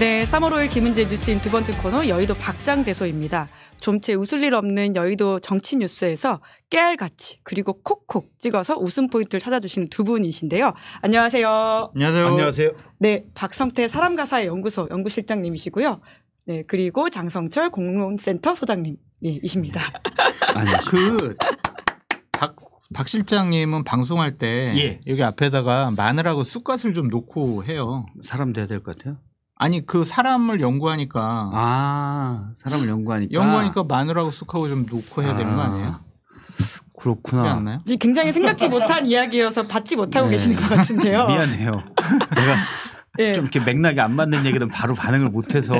네, 3월 5일 김은재 뉴스인 두 번째 코너 여의도 박장대소입니다. 좀체 웃을 일 없는 여의도 정치 뉴스에서 깨알같이 그리고 콕콕 찍어서 웃음 포인트를 찾아주시는 두 분이신데요. 안녕하세요. 안녕하세요. 안녕하세요. 네, 박성태 사람가사의 연구소 연구실장님이시고요. 네, 그리고 장성철 공론센터 소장님이십니다. 예, 아 그박 박 실장님은 방송할 때 예. 여기 앞에다가 마늘하고 쑥갓을 좀 놓고 해요. 사람 돼야 될 것 같아요. 아니 그 사람을 연구하니까 아 사람을 연구하니까 연구하니까 마늘하고 쑥하고 좀 놓고 해야 되는 거 아, 아니에요? 그렇구나. 굉장히 생각지 못한 이야기여서 받지 못하고 네. 계시는 것 같은데요. 미안해요. 내가 네. 좀 이렇게 맥락이 안 맞는 얘기는 바로 반응을 못해서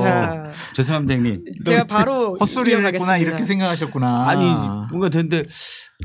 죄송합니다 형님. 제가 바로 헛소리를 했구나 이렇게 생각하셨구나. 아니 뭔가 되는데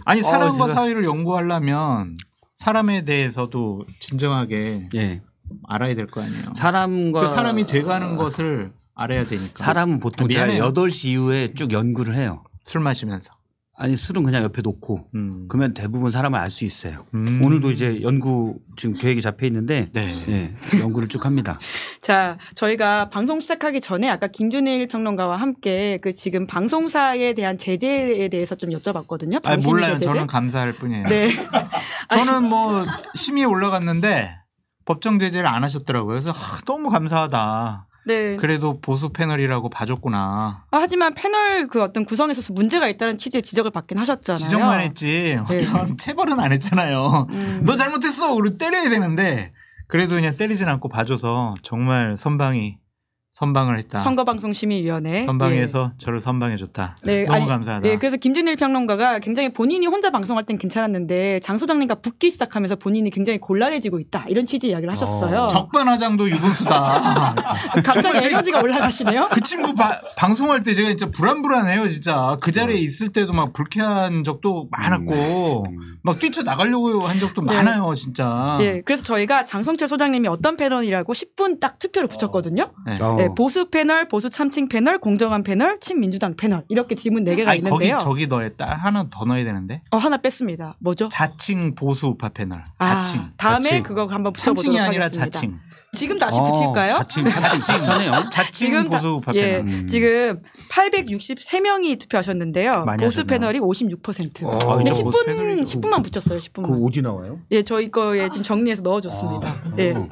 아니 어, 사람과 어, 사회를 연구하려면 사람에 대해서도 진정하게 네. 알아야 될 거 아니에요. 사람과 그 사람이 돼가는 것을 알아야 되니까. 사람은 보통 제가 8시 이후에 쭉 연구를 해요. 술 마시면서. 아니 술은 그냥 옆에 놓고 음. 그러면 대부분 사람을 알 수 있어요. 음. 오늘도 이제 연구 지금 계획이 잡혀 있는데 네. 네, 연구를 쭉 합니다. 자 저희가 방송 시작하기 전에 아까 김준일 평론가와 함께 그 지금 방송사에 대한 제재에 대해서 좀 여쭤봤거든요. 아 몰라요. 제재를? 저는 감사할 뿐이에요. 네. 저는 뭐 심의에 올라갔는데 법정 제재를 안 하셨더라고요. 그래서 하, 너무 감사하다. 네. 그래도 보수 패널이라고 봐줬구나. 아, 하지만 패널 그 어떤 구성에 있어서 문제가 있다는 취지의 지적을 받긴 하셨잖아요. 지적만 했지. 네. 체벌은 안 했잖아요. 음. 너 잘못했어. 우리 때려야 되는데 그래도 그냥 때리진 않고 봐줘서 정말 선방이 선방을 했다. 선거방송심의위원회 선방에서 예. 저를 선방해줬다. 네, 너무 아니, 감사하다. 네, 그래서 김준일 평론가가 굉장히 본인이 혼자 방송할 땐 괜찮았는데 장 소장님과 붙기 시작하면서 본인이 굉장히 곤란해지고 있다 이런 취지 이야기를 하셨어요. 어, 적반하장도 유분수다. 갑자기 에너지가 올라가시네요. 그 친구 바, 방송할 때 제가 진짜 불안불안해요 진짜 그 자리에 음. 있을 때도 막 불쾌한 적도 많았고 음. 음. 막 뛰쳐 나가려고 한 적도 네. 많아요 진짜. 예, 그래서 저희가 장성철 소장님이 어떤 패널이라고 10분 딱 투표를 붙였거든요. 어. 네. 아, 예, 네, 보수 패널, 보수 참칭 패널, 공정한 패널, 친민주당 패널 이렇게 질문4 개가 아니, 있는데요. 거기 저기 넣어야 하나 더 넣어야 되는데. 어 하나 뺐습니다. 뭐죠? 자칭 보수 우파 패널. 아, 자칭. 아, 다음에 자칭. 그거 한번 붙여보도록 하겠습니다. 자칭. 지금 다시 어, 붙일까요? 자칭, 자칭, 자칭 지금 보수 다, 예, 음. 지금 863명이 투표하셨는데요. 보수 패널이 56%. 오, 어, 근데 10분 10분만 붙였어요. 10분만. 그 오지 나와요? 예, 저희 거에 지금 정리해서 넣어줬습니다. 아, 예, 어.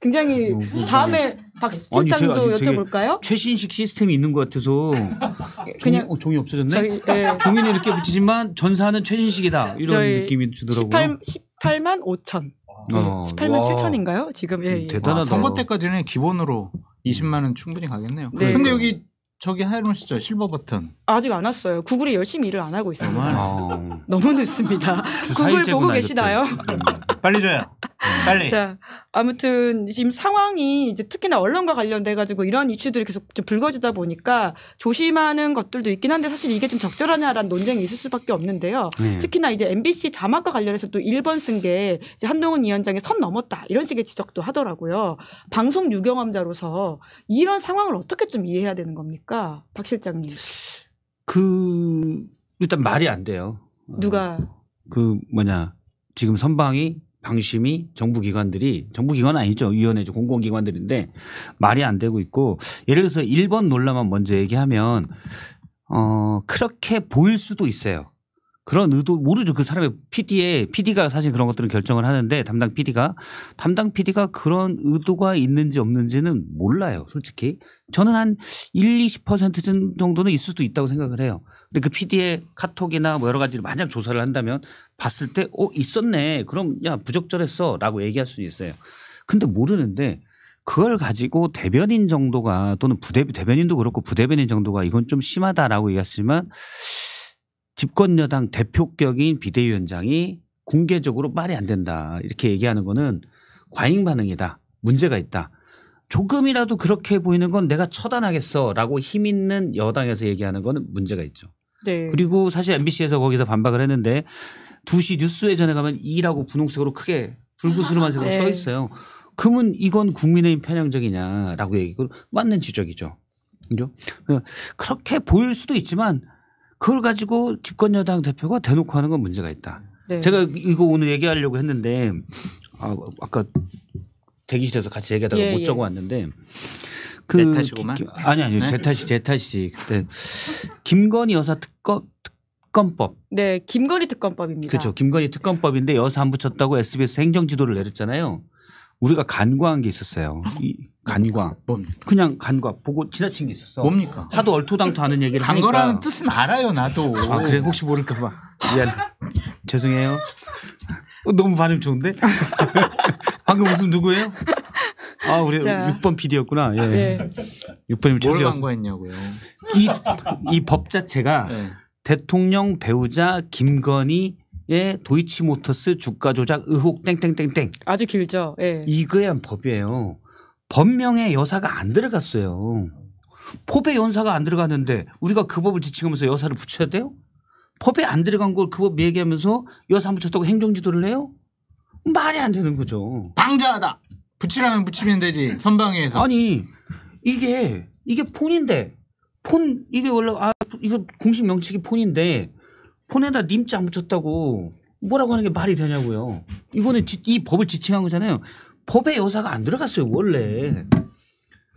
굉장히 어, 다음에 박 실장도 여쭤볼까요? 최신식 시스템이 있는 것 같아서 그냥 종이, 어, 종이 없어졌네. 저희, 네. 종이는 이렇게 붙이지만 전사는 최신식이다 이런 느낌이 들더라고요. 18, 만 5천. 어, 18만 7천인가요? 지금 예, 예. 음, 대단하다. 아, 선거 때까지는 기본으로 20만 원 충분히 가겠네요. 네. 근데 여기 저기 하이론 씨죠 실버 버튼. 아직 안 왔어요. 구글이 열심히 일을 안 하고 있습니다. 아. 너무 늦습니다. 구글 보고 계시나요? 음. 빨리 줘요. 빨리. 자, 아무튼 지금 상황이 이제 특히나 언론과 관련돼 가지고 이런 이슈들이 계속 좀 불거지다 보니까 조심하는 것들도 있긴 한데 사실 이게 좀 적절하냐라는 논쟁이 있을 수밖에 없는데요. 네. 특히나 이제 MBC 자막과 관련해서 또 1번 쓴 게 이제 한동훈 위원장이 선 넘었다 이런 식의 지적도 하더라고요. 방송 유경험자로서 이런 상황을 어떻게 좀 이해해야 되는 겁니까, 박 실장님? 그 일단 말이 안 돼요. 어, 누가 그 뭐냐 지금 선방이 방심이 정부 기관들이 정부 기관 아니죠 위원회죠 공공기관들인데 말이 안 되고 있고 예를 들어서 1번 논란만 먼저 얘기하면 어 그렇게 보일 수도 있어요. 그런 의도 모르죠. 그 사람의 p d 에 PD가 사실 그런 것들은 결정을 하는데 담당 PD가 담당 PD가 그런 의도가 있는지 없는지는 몰라요. 솔직히 저는 한 1, 20% 정도는 있을 수도 있다고 생각을 해요. 근데 그 PD의 카톡이나 뭐 여러 가지를 만약 조사를 한다면 봤을 때 어 있었네. 그럼 야 부적절했어라고 얘기할 수는 있어요. 근데 모르는데 그걸 가지고 대변인 정도가 또는 부대 대변인도 그렇고 부대변인 정도가 이건 좀 심하다라고 얘기했지만 집권 여당 대표격인 비대위원장이 공개적으로 말이 안 된다 이렇게 얘기하는 거는 과잉 반응이다 문제가 있다 조금이라도 그렇게 보이는 건 내가 처단하겠어라고 힘 있는 여당에서 얘기하는 거는 문제가 있죠. 네. 그리고 사실 MBC에서 거기서 반박을 했는데 2시 뉴스 에전에 가면 2라고 분홍색으로 크게 불구스름한 색으로 네. 써 있어요. 그러면 이건 국민의힘 편향적이냐라고 얘기고 맞는 지적이죠. 그죠? 그러니까 그렇게 보일 수도 있지만 그걸 가지고 집권 여당 대표가 대놓고 하는 건 문제가 있다. 네. 제가 이거 오늘 얘기하려고 했는데 아, 아까 대기실에서 같이 얘기하다가 예, 못 예. 적어 왔는데 그 탓이구만. 아니 아니 네? 제 탓이 제 탓이 그때 김건희 여사 특검 특검법. 네, 김건희 특검법입니다. 그렇죠. 김건희 특검법인데 여사 안 붙였다고 SBS 행정지도를 내렸잖아요. 우리가 간과한 게 있었어요. 이, 간과. 음. 뭡 그냥 간과 보고 지나친 게 있었어. 뭡니까? 하도 얼토당토하는 얘기를 간 거라는 뜻은 알아요 나도. 아 그래 혹시 모를까봐 미안 죄송해요. 어, 너무 반응 좋은데? 방금 웃음 누구예요? 아 우리 자. 6번 PD였구나. 예. 네. 6번님 최수였. 뭘 광고했냐고요? 이 이 법 자체가 네. 대통령 배우자 김건희 의 도이치모터스 주가 조작 의혹 땡땡땡땡 아주 길죠. 네. 이거야 법이에요. 법명에 여사가 안 들어갔어요. 포배 연사가 안 들어갔는데 우리가 그 법을 지칭하면서 여사를 붙여야 돼요? 법에 안 들어간 걸 그 법 얘기하면서 여사 안 붙였다고 행정지도를 해요? 말이 안 되는 거죠. 방자하다. 붙이라면 붙이면 되지. 선방위에서. 아니 이게 이게 폰인데 폰 이게 원래 아 이거 공식 명칭이 폰인데 폰에다 님자 안 붙였다고 뭐라고 하는 게 말이 되냐고요. 이거는 이 법을 지칭한 거잖아요. 법의 여사가 안 들어갔어요 원래.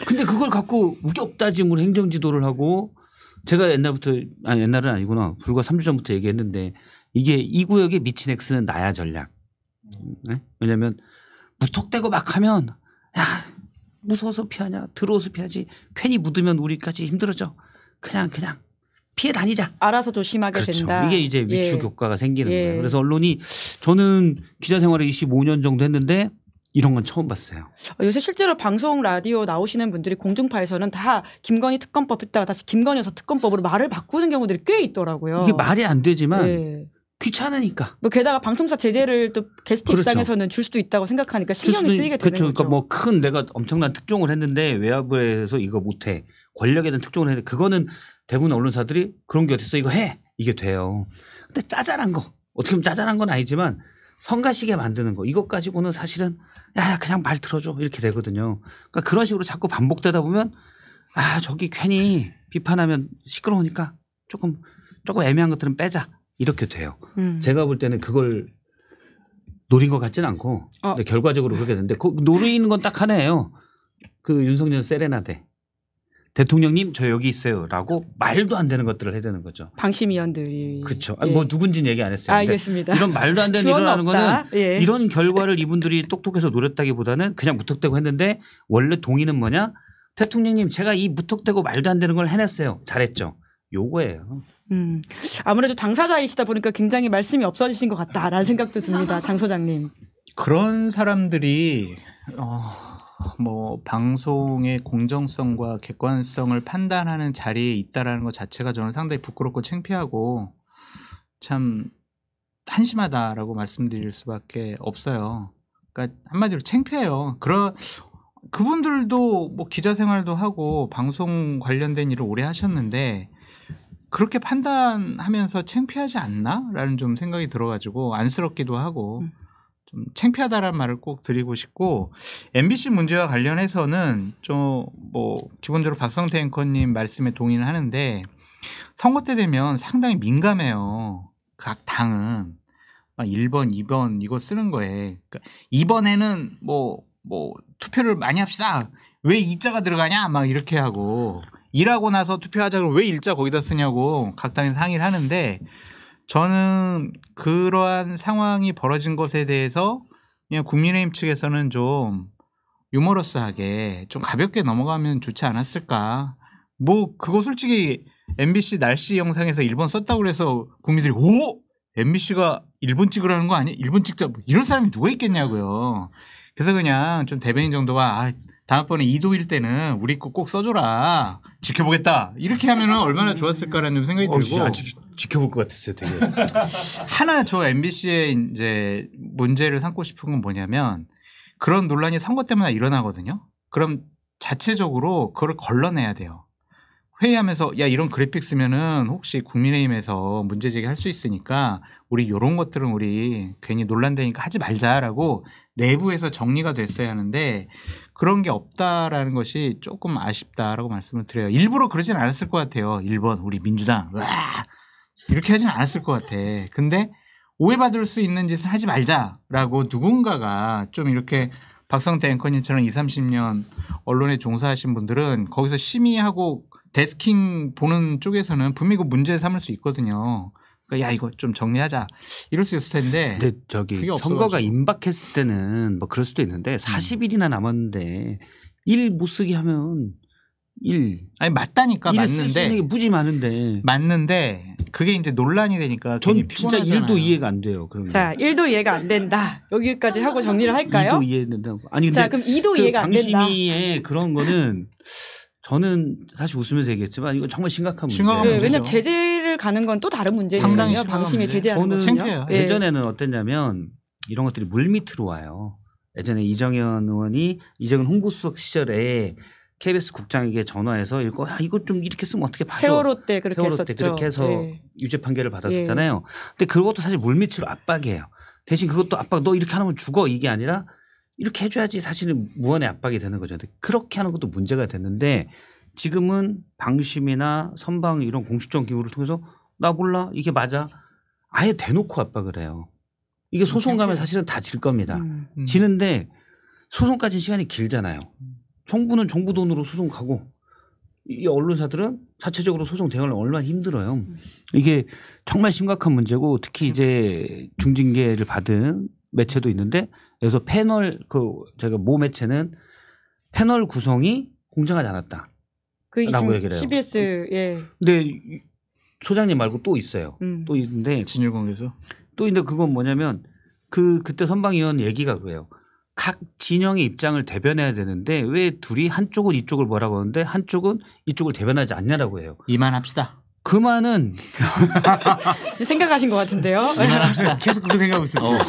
근데 그걸 갖고 우격 따짐으로 행정지도를 하고 제가 옛날부터 아니 옛날은 아니구나 불과 3주 전부터 얘기했는데 이게 이 구역에 미친 X는 나야 전략. 네? 왜냐하면 무턱대고 막 하면 야 무서워서 피하냐 들어서 피하지 괜히 묻으면 우리까지 힘들어져 그냥 그냥 피해 다니자. 알아서 조심하게 그렇죠. 된다. 이게 이제 위축 예. 효과가 생기는 예. 거예요. 그래서 언론이 저는 기자 생활을 25년 정도 했는데 이런 건 처음 봤어요. 어, 요새 실제로 방송 라디오 나오시는 분들이 공중파에서는 다 김건희 특검법 했다가 다시 김건희 에서 특검법으로 말을 바꾸는 경우들이 꽤 있더라고요. 이게 말이 안 되지만 네. 귀찮으니까. 뭐 게다가 방송사 제재를 또 게스트 그렇죠. 입장에서는 줄 수도 있다고 생각하니까 신경이 쓰이게 되는 그렇죠. 거죠. 그러니까 뭐 뭐큰 내가 엄청난 특종을 했는데 외화부에서 이거 못해 권력에 대한 특종을 했는데 그거는 대부분 언론사들이 그런 게 어딨어 이거 해 이게 돼요. 근데 짜잘한 거 어떻게 보면 짜잘한 건 아니지만 성가시게 만드는 거 이것 가지고는 사실은 야 그냥 말 들어줘 이렇게 되거든요. 그러니까 그런 식으로 자꾸 반복되다 보면 아 저기 괜히 비판하면 시끄러우니까 조금 조금 애매한 것들은 빼자 이렇게 돼요. 음. 제가 볼 때는 그걸 노린 것 같지는 않고 어. 근데 결과적으로 그렇게 됐는데 그 노리는 건 딱 하나예요. 그 윤석열 세레나데 대통령님 저 여기 있어요라고 말도 안 되는 것들을 해야 되는 거죠. 방심위원들이 그렇죠. 예. 뭐 누군지는 얘기 안 했어요. 알겠습니다. 이런 말도 안 되는 일어나는 없다. 거는 예. 이런 결과를 이분들이 똑똑해서 노렸다기보다는 그냥 무턱대고 했는데 원래 동의는 뭐냐? 대통령님 제가 이 무턱대고 말도 안 되는 걸 해냈어요. 잘했죠. 요거예요. 음 아무래도 당사자이시다 보니까 굉장히 말씀이 없어지신 것 같다라는 생각도 듭니다, 장 소장님. 그런 사람들이 어. 뭐 방송의 공정성과 객관성을 판단하는 자리에 있다라는 것 자체가 저는 상당히 부끄럽고 창피하고 참 한심하다라고 말씀드릴 수밖에 없어요. 그러니까 한마디로 창피해요. 그런 그분들도 뭐 기자 생활도 하고 방송 관련된 일을 오래 하셨는데 그렇게 판단하면서 창피하지 않나라는 좀 생각이 들어가지고 안쓰럽기도 하고 음. 좀 창피하다라는 말을 꼭 드리고 싶고 MBC 문제와 관련해서는 좀 뭐 기본적으로 박성태 앵커님 말씀에 동의는 하는데 선거 때 되면 상당히 민감해요. 각 당은 막 1번, 2번 이거 쓰는 거에 그러니까 이번에는 뭐뭐 뭐 투표를 많이 합시다. 왜 이자가 들어가냐 막 이렇게 하고 일하고 나서 투표하자 고왜 일자 거기다 쓰냐고 각 당이 상의를 하는데 저는 그러한 상황이 벌어진 것에 대해서 그냥 국민의힘 측에서는 좀 유머러스하게 좀 가볍게 넘어가면 좋지 않았을까. 뭐 그거 솔직히 MBC 날씨 영상에서 일본 썼다고 그래서 국민들이 오 MBC가 일본 찍으라는 거 아니야? 일본 찍자 뭐 이런 사람이 누가 있겠냐고요. 그래서 그냥 좀 대변인 정도가 아, 다음번에 이도일 때는 우리 거꼭 써줘라 지켜보겠다 이렇게 하면은 얼마나 좋았을까라는 생각이 어, 들고. 지켜볼 것 같았어요, 되게. 하나 저 MBC의 이제 문제를 삼고 싶은 건 뭐냐면 그런 논란이 선거 때마다 일어나거든요. 그럼 자체적으로 그걸 걸러내야 돼요. 회의하면서 야 이런 그래픽 쓰면은 혹시 국민의힘에서 문제 제기할 수 있으니까 우리 요런 것들은 우리 괜히 논란되니까 하지 말자라고 내부에서 정리가 됐어야 하는데 그런 게 없다라는 것이 조금 아쉽다라고 말씀을 드려요. 일부러 그러진 않았을 것 같아요. 1번 우리 민주당 와 이렇게 하진 않았을 것 같아. 근데 오해받을 수 있는 짓을 하지 말자라고 누군가가 좀 이렇게 박성태 앵커님처럼 20, 30년 언론에 종사하신 분들은 거기서 심의하고 데스킹 보는 쪽에서는 분명히 그 문제 삼을 수 있거든요. 그까야 그러니까 이거 좀 정리하자 이럴 수 있을 텐데. 근데 저기 선거가 임박했을 때는 뭐 그럴 수도 있는데 40일이나 음. 남았는데 일 못 쓰게 하면 1. 아니 맞다니까 맞는데 무지 많은데 맞는데 그게 이제 논란이 되니까 전 진짜 일도 이해가 안 돼요. 그러면. 자, 일도 이해가 안 된다. 여기까지 하고 정리를 할까요? 2도 이해된다고. 아니 근데 자, 그럼 2도 그 이해가 안 된다. 강심이의 그런 거는 저는 사실 웃으면서 얘기했지만 이거 정말 심각한 문제. 심각한 네, 문제죠. 왜냐면 제재를 가는 건 또 다른 문제예요. 방심이 제재하는 거는 요 네. 예. 전에는 어땠냐면 이런 것들이 물 밑으로 와요. 예전에 이정현 의원이 이정현 홍보수석 시절에 KBS 국장에게 전화해서 이거 야 이거 좀 이렇게 쓰면 어떻게 봐줘. 세월호 때 그렇게 세월호 했었죠. 때 그렇게 해서 예. 유죄 판결을 받았었잖아요. 예. 근데 그것도 사실 물밑으로 압박이에요. 대신 그것도 압박 너 이렇게 하면 죽어 이게 아니라 이렇게 해줘야지 사실은 무언의 압박이 되는 거죠. 근데 그렇게 하는 것도 문제가 됐는데 지금은 방심이나 선방 이런 공식적 기구를 통해서 나 몰라 이게 맞아 아예 대놓고 압박을 해요. 이게 소송 가면 사실은 다 질 겁니다. 음, 음. 지는데 소송까지 시간이 길잖아요. 음. 정부는 정부 돈으로 소송 가고 이 언론사들은 자체적으로 소송 대응을 얼마나 힘들어요. 음. 이게 정말 심각한 문제고 특히 음. 이제 중징계를 받은 매체도 있는데 그래서 패널 그 제가 모 매체는 패널 구성이 공정하지 않았다. 그 라고 얘기를 해요. CBS 예. 근데 소장님 말고 또 있어요. 음. 또 있는데 진일공에서 또 있는데 그건 뭐냐면 그 그때 선방위원 얘기가 그래요. 각 진영의 입장을 대변해야 되는데 왜 둘이 한쪽은 이쪽을 뭐라고 하는데 한쪽은 이쪽을 대변하지 않냐라고 해요. 이만합시다. 그만은 생각하신 것 같은데요. 이만합시다. 계속 그 생각하고 있었죠. 어.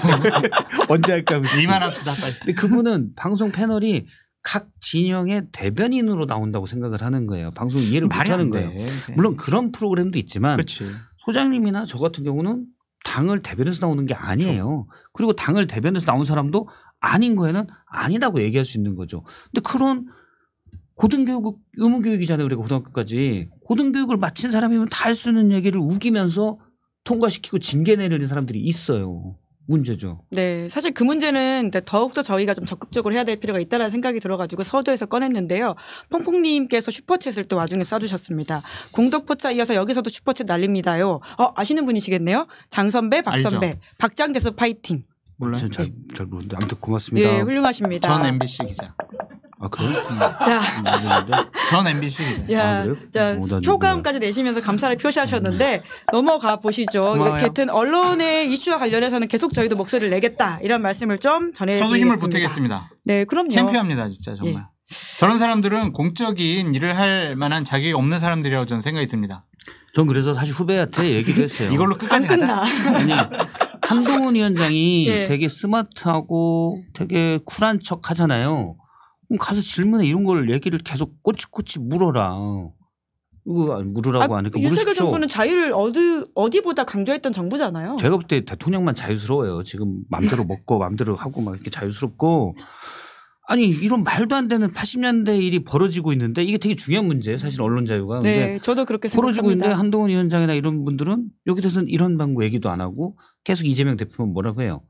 언제 할까 이만합시다. 근데 그분은 방송 패널이 각 진영의 대변인으로 나온다고 생각을 하는 거예요. 방송 이해를 못 하는 거예요. 물론 그런 프로그램도 있지만 그치. 소장님이나 저 같은 경우는 당을 대변해서 나오는 게 아니에요. 그렇죠. 그리고 당을 대변해서 나온 사람도 아닌 거에는 아니다고 얘기할 수 있는 거죠. 근데 그런 고등교육 의무교육이잖아요. 우리가 고등학교까지 고등교육을 마친 사람이면 다 할 수 있는 얘기를 우기면서 통과시키고 징계 내리는 사람들이 있어요. 문제죠. 네, 사실 그 문제는 더욱더 저희가 좀 적극적으로 해야 될 필요가 있다라는 생각이 들어가지고 서두에서 꺼냈는데요. 퐁퐁님께서 슈퍼챗을 또 와중에 써주셨습니다. 공덕포차 이어서 여기서도 슈퍼챗 날립니다요. 어 아시는 분이시겠네요. 장선배, 박선배, 박장대수 파이팅. 몰라요. 전잘 네. 잘 모르는데 아무튼 고맙습니다. 예, 훌륭하십니다. 전 MBC 기자. 아 그래요? 자, 음, 전 MBC 기자. 야, 아, 자 음, 오, 효까지 내시면서 감사를 표시하셨는데 넘어가 보시죠. 고마워 언론의 이슈와 관련해서는 계속 저희도 목소리를 내겠다 이런 말씀을 좀 전해. 저도 힘을 보태겠습니다. 네, 그럼요. 창피합니다, 진짜 예. 정말. 예. 저런 사람들은 공적인 일을 할 만한 자격이 없는 사람들이라고 저는 생각이 듭니다. 전 그래서 사실 후배한테 얘기도 했어요. 이걸로 끝까지 가자. 아니 한동훈 위원장이 네. 되게 스마트하고 되게 쿨한 척 하잖아요. 그럼 가서 질문에 이런 걸 얘기를 계속 꼬치꼬치 물어라. 이거 뭐, 물으라고 아, 하니까 유석열 정부는 자유를 어디, 어디보다 강조했던 정부잖아요. 제가 볼 때 대통령만 자유스러워요. 지금 마음대로 먹고 마음대로 하고 막 이렇게 자유스럽고 아니 이런 말도 안 되는 80년대 일이 벌어지고 있는데 이게 되게 중요한 문제예요. 사실 언론 자유가. 네, 저도 그렇게 벌어지고 생각합니다. 있는데 한동훈 위원장이나 이런 분들은 여기 대해서는 이런 방구 얘기도 안 하고 계속 이재명 대표는 뭐라고 해요.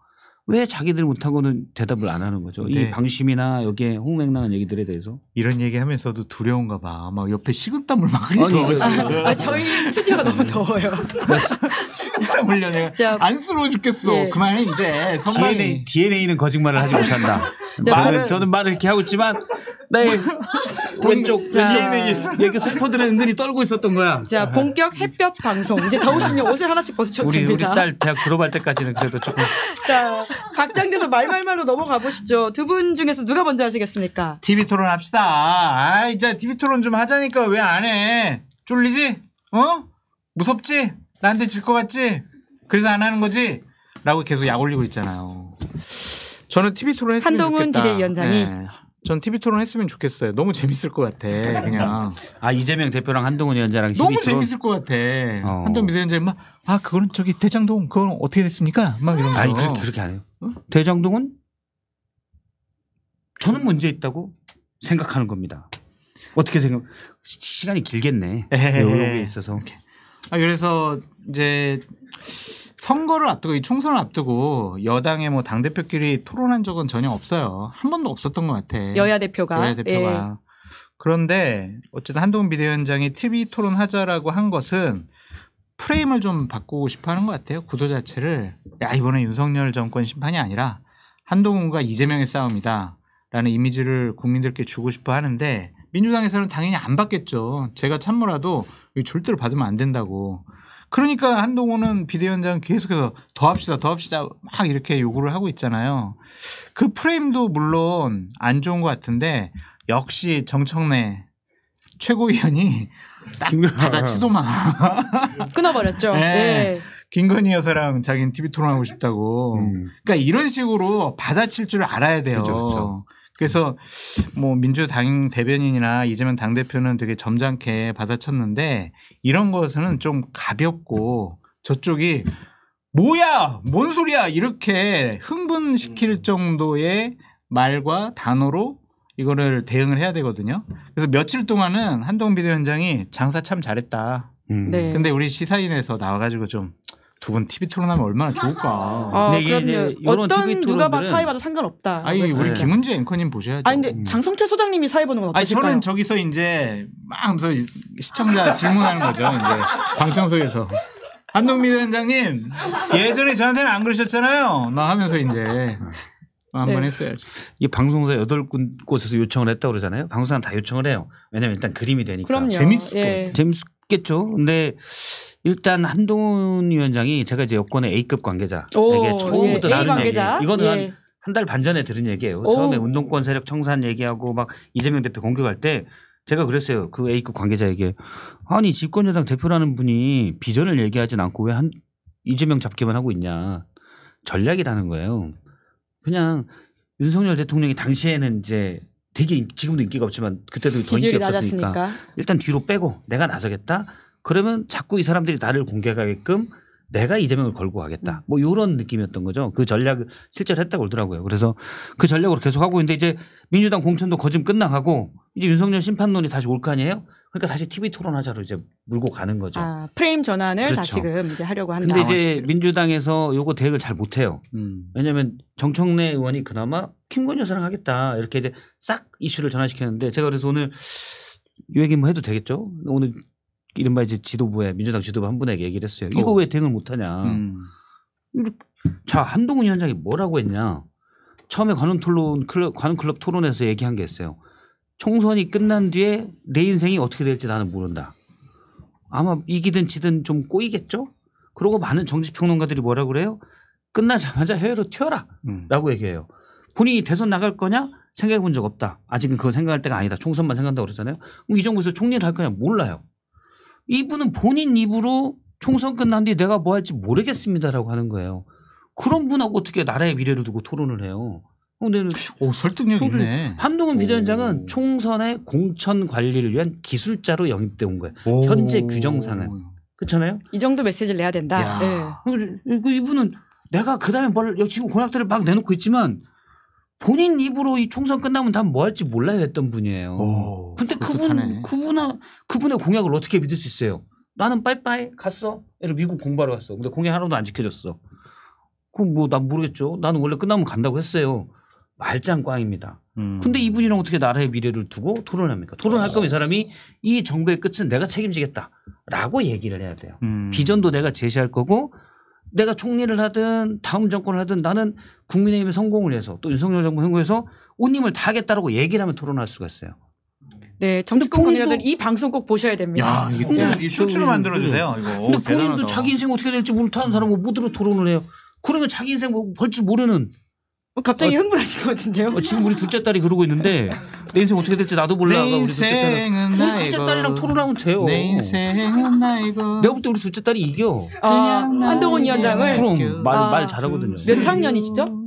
왜자기들 못한 거는 대답을 안 하는 거죠. 이 네. 방심이나 여기에 홍맹랑한 얘기들에 대해서. 이런 얘기 하면서도 두려운가 봐. 막 옆에 식은땀을 막 흘리고. 아, 아, 저희 스튜디오가 너무 더워요. 식은땀 흘려. 내 안쓰러워 죽겠어. 네. 그만해, 이제. DNA, DNA는 거짓말을 하지 못한다. 말은, 저는 말을 이렇게 하고 있지만 나 네. 왼쪽 얘기 소포들은 예, 예, 예. 은근히 떨고 있었던 거야. 자 네. 본격 햇볕 방송 이제 더우시면 옷을 하나씩 벗어주니다 우리 우리 딸 대학 졸업할 때까지는 그래도 조금. 자 박장대서 말말말로 넘어가 보시죠. 두 분 중에서 누가 먼저 하시겠습니까? TV 토론 합시다. 아 이제 TV 토론 좀 하자니까 왜 안 해? 쫄리지? 어? 무섭지? 나한테 질 것 같지? 그래서 안 하는 거지? 라고 계속 약 올리고 있잖아요. 저는 TV 토론 했으면 한동훈 좋겠다. 한동훈 비대위원장이 네. 전 TV 토론 했으면 좋겠어요. 너무 재밌을 것 같아. 그냥. 아 이재명 대표랑 한동훈 위원장랑 너무 재밌을 것 같아. 어. 한동훈 위원장 막아 그거는 저기 대장동 그건 어떻게 됐습니까? 막 이런 거. 아니 그, 그렇게 안 해요. 어? 대장동은 저는 문제 있다고 생각하는 겁니다. 어떻게 생각? 시간이 길겠네. 에헤헤. 게 있어서. 오케이. 아 그래서 이제 선거를 앞두고 이 총선을 앞두고 여당의 뭐 당 대표끼리 토론한 적은 전혀 없어요. 한 번도 없었던 것 같아. 여야 대표가. 여야 대표가. 예. 그런데 어쨌든 한동훈 비대위원장이 TV 토론하자라고 한 것은 프레임을 좀 바꾸고 싶어 하는 것 같아요. 구도 자체를. 야, 이번에 윤석열 정권 심판이 아니라 한동훈과 이재명의 싸움이다. 라는 이미지를 국민들께 주고 싶어 하는데 민주당에서는 당연히 안 받겠죠. 제가 참모라도 절대로 받으면 안 된다고. 그러니까 한동훈은 비대위원장 계속해서 더 합시다, 더 합시다 막 이렇게 요구를 하고 있잖아요. 그 프레임도 물론 안 좋은 것 같은데 역시 정청래 최고위원이 딱 받아치도만 끊어버렸죠. 네. 네. 김건희 여사랑 자기는 TV 토론하고 싶다고. 음. 그러니까 이런 식으로 받아칠 줄 알아야 돼요. 그렇죠, 그렇죠. 그래서 뭐 민주당 대변인이나 이재명 당 대표는 되게 점잖게 받아쳤는데 이런 것은 좀 가볍고 저쪽이 뭐야 뭔 소리야 이렇게 흥분시킬 음. 정도의 말과 단어로 이거를 대응을 해야 되거든요. 그래서 며칠 동안은 한동 비대위원장이 장사 참 잘했다. 음. 네. 근데 우리 시사인에서 나와가지고 좀 두분 TV 토론하면 얼마나 좋을까. 아, 근 그럼요. 이제 어떤 TV 누가 봐토 사회 봐도 상관없다. 아니 우리 김은지 앵커님 보셔야죠. 아 근데 음. 장성철 소장님이 사회 보는 건 어떠실까요? 저는 저기서 이제 막서 시청자 질문하는 거죠. 이제 방청석에서. 한동민 위원장님 예전에 저한테는 안 그러셨잖아요. 막 하면서 이제 한번 네. 했어야죠. 이 방송사 여덟 곳에서 요청을 했다고 그러잖아요. 방송사는 다 요청을 해요. 왜냐면 일단 그림이 되니까. 그럼요. 재밌을 것 예. 재밌겠죠. 근데 일단 한동훈 위원장이 제가 이제 여권의 A급 관계자에게 오, 처음부터 나 다른 얘기 이거는 예. 한달 반 전에 들은 얘기예요. 오. 처음에 운동권 세력 청산 얘기하고 막 이재명 대표 공격할 때 제가 그랬어요. 그 A급 관계자에게 아니 집권 여당 대표라는 분이 비전을 얘기하진 않고 왜 한 이재명 잡기만 하고 있냐 전략이라는 거예요. 그냥 윤석열 대통령이 당시에는 이제 되게 지금도 인기가 없지만 그때도 더 인기 가 없었으니까 낮았으니까. 일단 뒤로 빼고 내가 나서겠다. 그러면 자꾸 이 사람들이 나를 공격하게끔 내가 이재명을 걸고 가겠다. 음. 뭐 요런 느낌이었던 거죠. 그 전략을 실제로 했다고 그러더라고요. 그래서 그 전략으로 계속 하고 있는데 이제 민주당 공천도 거짐 끝나가고 이제 윤석열 심판론이 다시 올 거 아니에요? 그러니까 다시 TV 토론하자로 이제 물고 가는 거죠. 아, 프레임 전환을 그렇죠. 다시금 이제 하려고 한다. 근데 이제 민주당에서 요거 대응을 잘 못해요. 음. 왜냐하면 정청래 의원이 그나마 김건희 여사랑 하겠다 이렇게 이제 싹 이슈를 전환시켰는데 제가 그래서 오늘 이 얘기 뭐 해도 되겠죠? 오늘 이른바 이제 지도부에 민주당 지도부 한 분에게 얘기를 했어요. 이거 어. 왜 대응을 못하냐. 음. 자 한동훈 위원장이 뭐라고 했냐. 처음에 관훈 토론 클럽, 관훈 클럽 토론에서 얘기한 게 있어요. 총선이 끝난 뒤에 내 인생이 어떻게 될지 나는 모른다. 아마 이기든 지든 좀 꼬이겠죠. 그러고 많은 정치 평론가들이 뭐라 그래요? 끝나자마자 해외로 튀어라라고 음. 얘기해요. 본인이 대선 나갈 거냐? 생각해 본 적 없다. 아직은 그거 생각할 때가 아니다. 총선만 생각한다고 그러잖아요. 그럼 이 정부에서 총리를 할 거냐? 몰라요. 이분은 본인 입으로 총선 끝난 뒤 내가 뭐 할지 모르겠습니다라고 하는 거예요. 그런 분하고 어떻게 나라의 미래를 두고 토론을 해요. 근 오, 어, 설득력 이 있네. 한동훈 비대위원장은 오. 총선의 공천 관리를 위한 기술자로 영입돼 온 거예요. 오. 현재 규정상은. 그렇잖아요. 이 정도 메시지를 내야 된다. 네. 이분은 내가 그다음에 뭘 지금 공약들을 막 내놓고 있지만 본인 입으로 이 총선 끝나면 다 뭐 할지 몰라요 했던 분이에요. 오, 어, 근데 그분 그분은 그분의 공약을 어떻게 믿을 수 있어요? 나는 빠이빠이 갔어. 예를 미국 공부하러 갔어. 근데 공약 하나도 안지켜졌어 그럼 뭐난 모르겠죠. 나는 원래 끝나면 간다고 했어요. 말장꽝입니다 음. 근데 이분이랑 어떻게 나라의 미래를 두고 토론합니까? 토론할 거면 이 사람이 이 정부의 끝은 내가 책임지겠다라고 얘기를 해야 돼요. 음. 비전도 내가 제시할 거고 내가 총리를 하든 다음 정권을 하든 나는 국민의힘에 성공을 해서 또 윤석열 정부 성공해서 온 힘을 다하겠다라고 얘기를 하면 토론할 수가 있어요. 네, 정치권 관계들이 방송 꼭 보셔야 됩니다. 야, 이거 네. 이 쇼츠로 만들어 주세요. 이거. 근데 본인도 자기 인생 어떻게 될지 모하는 사람하고 들어 토론을 해요. 그러면 자기 인생 뭐 벌줄 모르는 어, 갑자기 어, 흥분하신 것 같은데요? 어, 지금 우리 둘째 딸이 그러고 있는데 내 인생 어떻게 될지 나도 몰라. 내 인생은 우리 둘째, 우리 어, 둘째 딸이랑 토론하면 돼요. 내 인생은 나이고. 내가 볼 때 우리 둘째 딸이 이겨. 아, 한동훈 위원장을. 그럼 말, 말 아. 잘하거든요. 몇 학년이시죠?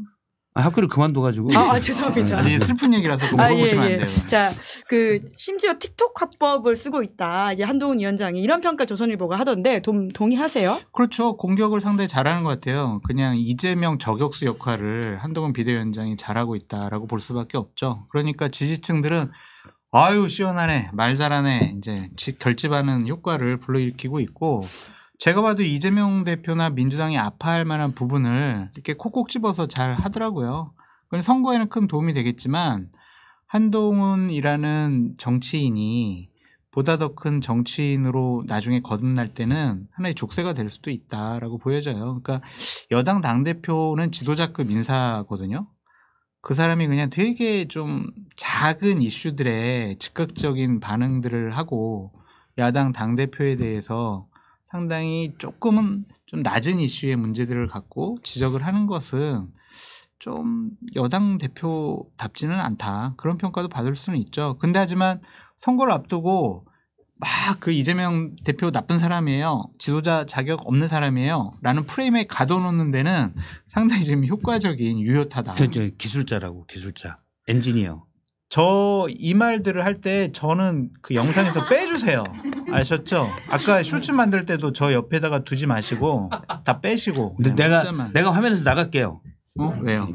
아, 학교를 그만둬가지고. 아, 아 죄송합니다. 아니, 슬픈 얘기라서 너무 아, 예, 보시면 예. 안 예. 돼요. 자, 그 심지어 틱톡 화법을 쓰고 있다. 이제 한동훈 위원장이 이런 평가 조선일보가 하던데 동, 동의하세요? 그렇죠. 공격을 상당히 잘하는 것 같아요. 그냥 이재명 저격수 역할을 한동훈 비대위원장이 잘하고 있다라고 볼 수밖에 없죠. 그러니까 지지층들은 아유 시원하네 말 잘하네 이제 결집하는 효과를 불러일으키고 있고 제가 봐도 이재명 대표나 민주당이 아파할 만한 부분을 이렇게 콕콕 집어서 잘 하더라고요. 그건 선거에는 큰 도움이 되겠지만 한동훈이라는 정치인이 보다 더 큰 정치인으로 나중에 거듭날 때는 하나의 족쇄가 될 수도 있다라고 보여져요. 그러니까 여당 당대표는 지도자급 인사거든요. 그 사람이 그냥 되게 좀 작은 이슈들에 즉각적인 반응들을 하고 야당 당대표에 대해서 상당히 조금은 좀 낮은 이슈의 문제들을 갖고 지적을 하는 것은 좀 여당 대표답지는 않다. 그런 평가도 받을 수는 있죠. 근데 하지만 선거를 앞두고 막 그 이재명 대표 나쁜 사람이에요. 지도자 자격 없는 사람이에요. 라는 프레임에 가둬놓는 데는 상당히 지금 효과적인 유효타다. 그죠 기술자라고 기술자. 엔지니어. 저 이 말들을 할 때 저는 그 영상에서 빼주세요. 아셨죠? 아까 쇼츠 만들 때도 저 옆에다가 두지 마시고 다 빼시고. 근데 내가 혼자만. 내가 화면에서 나갈게요. 어? 왜요?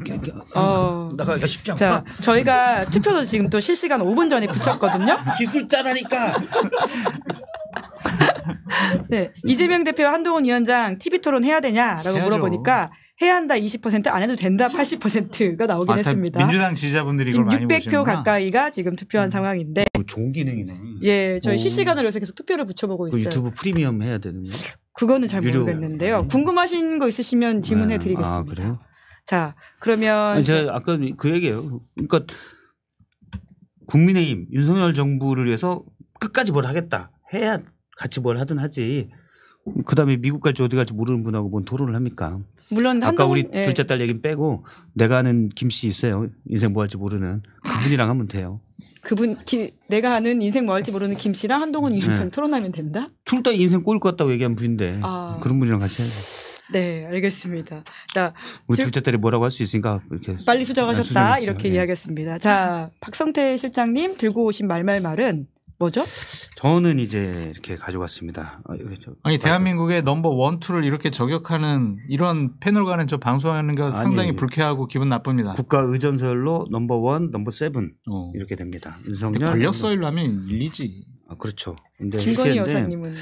어, 나가기가 쉽지 않구 자, 저희가 투표도 지금 또 실시간 5분 전에 붙였거든요. 기술자라니까. 네, 이재명 대표 한동훈 위원장 TV 토론 해야 되냐라고 해야죠. 물어보니까 해야 한다 20%안 해도 된다 80%가 나오긴 아, 했습니다. 민주당 지지자분들이 지금 600표 가까이가 지금 투표한 음. 상황인데 뭐 좋은 기능이네. 예, 저희 오. 어. 실시간으로 해서 계속 투표를 붙여보고 그 있어요. 유튜브 프리미엄 해야 되는 거? 그거는 잘 유료. 모르겠는데요. 음. 궁금하신 거 있으시면 질문해드리겠습니다. 네. 아, 그래요? 자, 그러면 아니, 제가 아까 그 얘기예요. 그러니까 국민의힘 윤석열 정부를 위해서 끝까지 뭘 하겠다 해야 같이 뭘 하든 하지 그다음에 미국 갈지 어디 갈지 모르는 분하고 뭔 토론을 합니까? 물론 아까 한동훈, 우리 예. 둘째 딸 얘기는 빼고 내가 아는 김 씨 있어요. 인생 뭐 할지 모르는 그분이랑 하면 돼요. 그분 기, 내가 아는 인생 뭐 할지 모르는 김 씨랑 한동훈 위원장 네. 토론하면 된다? 둘다 인생 꼬일 것 같다고 얘기한 분인데 아. 그런 분이랑 같이 해야죠. 네, 알겠습니다. 자, 우리 둘째 딸이 뭐라고 할 수 있으니까 이렇게 빨리 수정하셨다 네, 수정했죠. 이렇게 네. 이야기했습니다. 자, 박성태 실장님 들고 오신 말말말은 뭐죠? 저는 이제 이렇게 가져왔습니다. 어, 아, 니 대한민국의 넘버 원 투를 이렇게 저격하는 이런 패널과는 저 방송하는 거 상당히 아니, 예. 불쾌하고 기분 나쁩니다. 국가 의전서로 넘버 원, 넘버 세븐 어. 이렇게 됩니다. 윤석열 권력서열로 뭐. 면 일리지. 아, 그렇죠. 근데 김건희 여사님은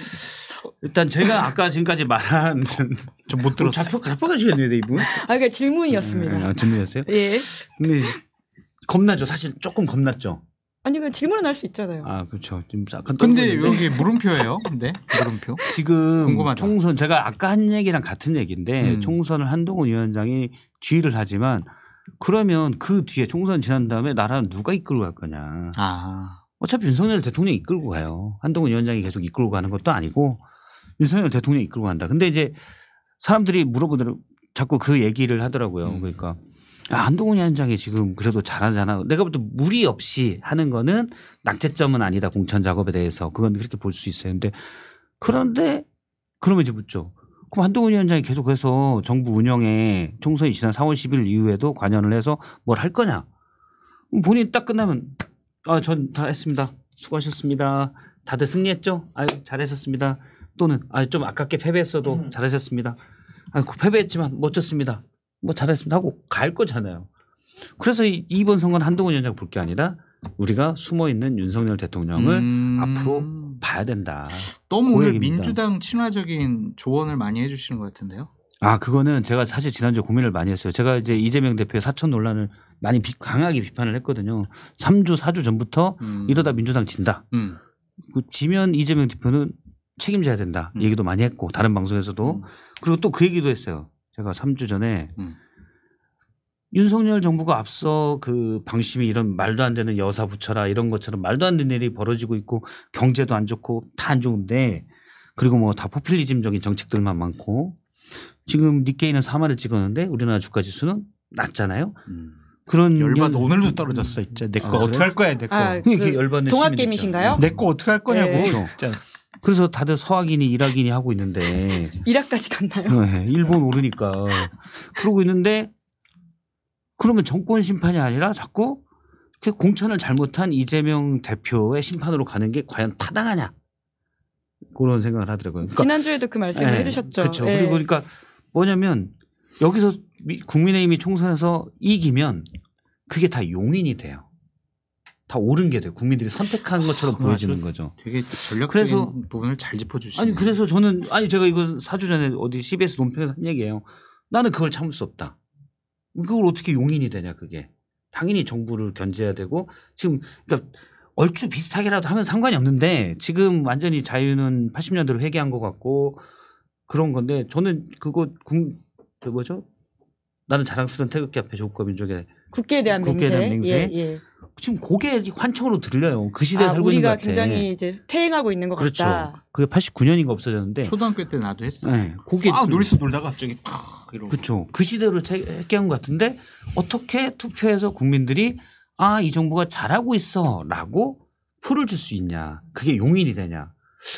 일단 제가 아까 지금까지 말한 좀못 뭐 들었어요. 잡혀 가시겠네요 이분. 아, 그러니까 질문이었습니다. 음, 아, 질문이었어요? 예. 근데 겁나죠. 사실 조금 겁났죠. 아니 그 질문은 할 수 있잖아요. 아 그렇죠. 지금 약간 근데 여기 물음표예요. 근데 물음표. 지금 궁금하다. 총선 제가 아까 한 얘기랑 같은 얘기인데 음. 총선을 한동훈 위원장이 지휘를 하지만 그러면 그 뒤에 총선 지난 다음에 나라는 누가 이끌고 갈 거냐. 아. 어차피 윤석열 대통령이 이끌고 가요. 한동훈 위원장이 계속 이끌고 가는 것도 아니고 윤석열 대통령이 이끌고 간다. 근데 이제 사람들이 물어보더라고 자꾸 그 얘기를 하더라고요. 음. 그러니까 아, 한동훈 위원장이 지금 그래도 잘하잖아. 내가 볼 때 무리 없이 하는 거는 낙제점은 아니다. 공천 작업에 대해서. 그건 그렇게 볼 수 있어요. 근데 그런데 그러면 이제 묻죠. 그럼 한동훈 위원장이 계속해서 정부 운영에 총선이 지난 4월 10일 이후에도 관여를 해서 뭘 할 거냐. 본인 이딱 끝나면 아, 전 다 했습니다. 수고하셨습니다. 다들 승리했죠? 아유, 잘하셨습니다 또는 아 좀 아깝게 패배했어도 음. 잘하셨습니다. 아, 패배했지만 멋졌습니다. 뭐 잘했습니다 하고 갈 거잖아요. 그래서 이번 선거는 한동훈 위원장 볼 게 아니라 우리가 숨어 있는 윤석열 대통령을 음... 앞으로 봐야 된다. 너무 그 오늘 민주당 친화적인 조언을 많이 해주시는 것 같은데요. 아 그거는 제가 사실 지난주 고민을 많이 했어요. 제가 이제 이재명 대표의 사천 논란을 많이 비, 강하게 비판을 했거든요. 3주 4주 전부터 음. 이러다 민주당 진다. 음. 그 지면 이재명 대표는 책임져야 된다. 음. 얘기도 많이 했고 다른 방송에서도 음. 그리고 또 그 얘기도 했어요. 제가 3주 전에 음. 윤석열 정부가 앞서 그 방심이 이런 말도 안 되는 여사 부처라 이런 것처럼 말도 안 되는 일이 벌어지고 있고 경제도 안 좋고 다 안 좋은데 그리고 뭐 다 포퓰리즘적인 정책들만 많고 지금 니케이는 3화를 찍었는데 우리나라 주가 지수는 낮잖아요. 음. 그런 열받 오늘도 떨어졌어 진짜 내거 아, 어떻게 할 거야 내거 아, 그 열받는 동학개미신가요? 내 거 어떻게 할 거냐고 네. 그렇죠. 그래서 다들 서학이니 일학이니 하고 있는데 일학까지 갔나요? 네, 일본 오르니까 그러고 있는데 그러면 정권 심판이 아니라 자꾸 공천을 잘못한 이재명 대표의 심판으로 가는 게 과연 타당하냐 그런 생각을 하더라고요. 그러니까 지난주에도 그 말씀을 네, 해주셨죠. 그렇죠. 네. 그리고 그러니까 뭐냐면 여기서 국민의힘이 총선에서 이기면 그게 다 용인이 돼요. 다 옳은 게 돼요. 국민들이 선택한 아, 것처럼 보여지는 거죠. 되게 전략적인 그래서, 부분을 잘 짚어주시네요. 아니 그래서 저는 아니 제가 이거 사주 전에 어디 CBS 논평에서 한 얘기예요. 나는 그걸 참을 수 없다. 그걸 어떻게 용인이 되냐 그게. 당연히 정부를 견제해야 되고 지금 그러니까 얼추 비슷하게라도 하면 상관이 없는데 지금 완전히 자유는 80년대로 회귀한 것 같고 그런 건데 저는 그거 궁, 그 뭐죠 나는 자랑스러운 태극기 앞에 조국과 민족의 국기에 대한 국기에 대한 맹세. 예, 예. 지금 고개 환청으로 들려요. 그 시대에 아, 살고 있는 것 같아. 우리가 굉장히 예. 이제 퇴행하고 있는 것 그렇죠. 같다. 그게 89년인가 없어졌는데 초등학교 때 나도 했어. 네, 고개 아 놀이터 놀다가 갑자기 탁 이러고. 그렇죠. 그 시대로 퇴행한 것 같은데 어떻게 투표해서 국민들이 아이 정부가 잘하고 있어라고 표를 줄 수 있냐? 그게 용인이 되냐?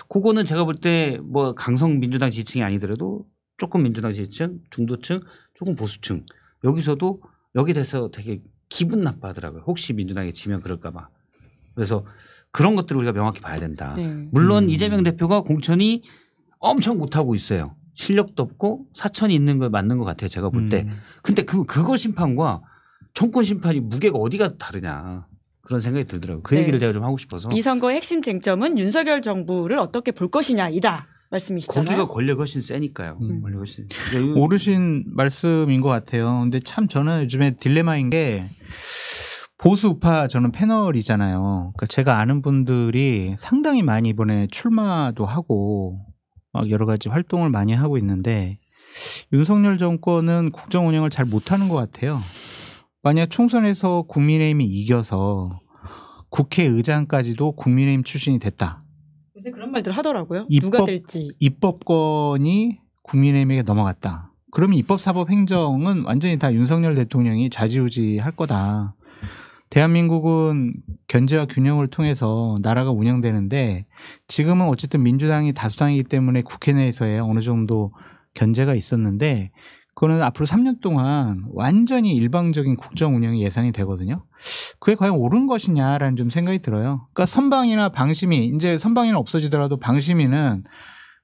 그거는 제가 볼 때 뭐 강성 민주당 지층이 아니더라도 조금 민주당 지지층, 중도층, 조금 보수층 여기서도 여기 대해서 되게 기분 나빠하더라고요. 혹시 민주당이 지면 그럴까봐. 그래서 그런 것들을 우리가 명확히 봐야 된다. 네. 물론 음. 이재명 대표가 공천이 엄청 못하고 있어요. 실력도 없고 사천이 있는 걸 맞는 것 같아요. 제가 볼 때. 음. 근데 그, 그거 심판과 정권 심판이 무게가 어디가 다르냐. 그런 생각이 들더라고요. 그 네. 얘기를 제가 좀 하고 싶어서. 이 선거의 핵심 쟁점은 윤석열 정부를 어떻게 볼 것이냐이다. 말씀이시잖아요. 거기가 권력이 훨씬 세니까요. 음. 권력 훨씬 오르신 말씀인 것 같아요. 근데 참 저는 요즘에 딜레마인 게 보수 우파 저는 패널이잖아요. 그러니까 제가 아는 분들이 상당히 많이 이번에 출마도 하고 막 여러 가지 활동을 많이 하고 있는데 윤석열 정권은 국정 운영을 잘 못하는 것 같아요. 만약 총선에서 국민의힘이 이겨서 국회의장까지도 국민의힘 출신이 됐다. 요새 그런 말들 하더라고요. 입법, 누가 될지. 입법권이 국민의힘에게 넘어갔다. 그러면 입법, 사법, 행정은 완전히 다 윤석열 대통령이 좌지우지 할 거다. 대한민국은 견제와 균형을 통해서 나라가 운영되는데 지금은 어쨌든 민주당이 다수당이기 때문에 국회 내에서의 어느 정도 견제가 있었는데 그거는 앞으로 3년 동안 완전히 일방적인 국정 운영이 예상이 되거든요. 그게 과연 옳은 것이냐라는 좀 생각이 들어요. 그러니까 선방이나 방심이 이제 선방이는 없어지더라도 방심이는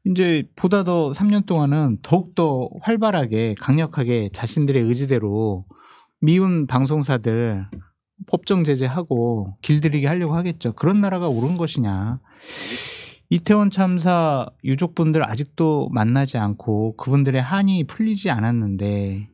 이제 보다 더 3년 동안은 더욱더 활발하게 강력하게 자신들의 의지대로 미운 방송사들 법정 제재하고 길들이게 하려고 하겠죠. 그런 나라가 옳은 것이냐. 이태원 참사 유족분들 아직도 만나지 않고 그분들의 한이 풀리지 않았는데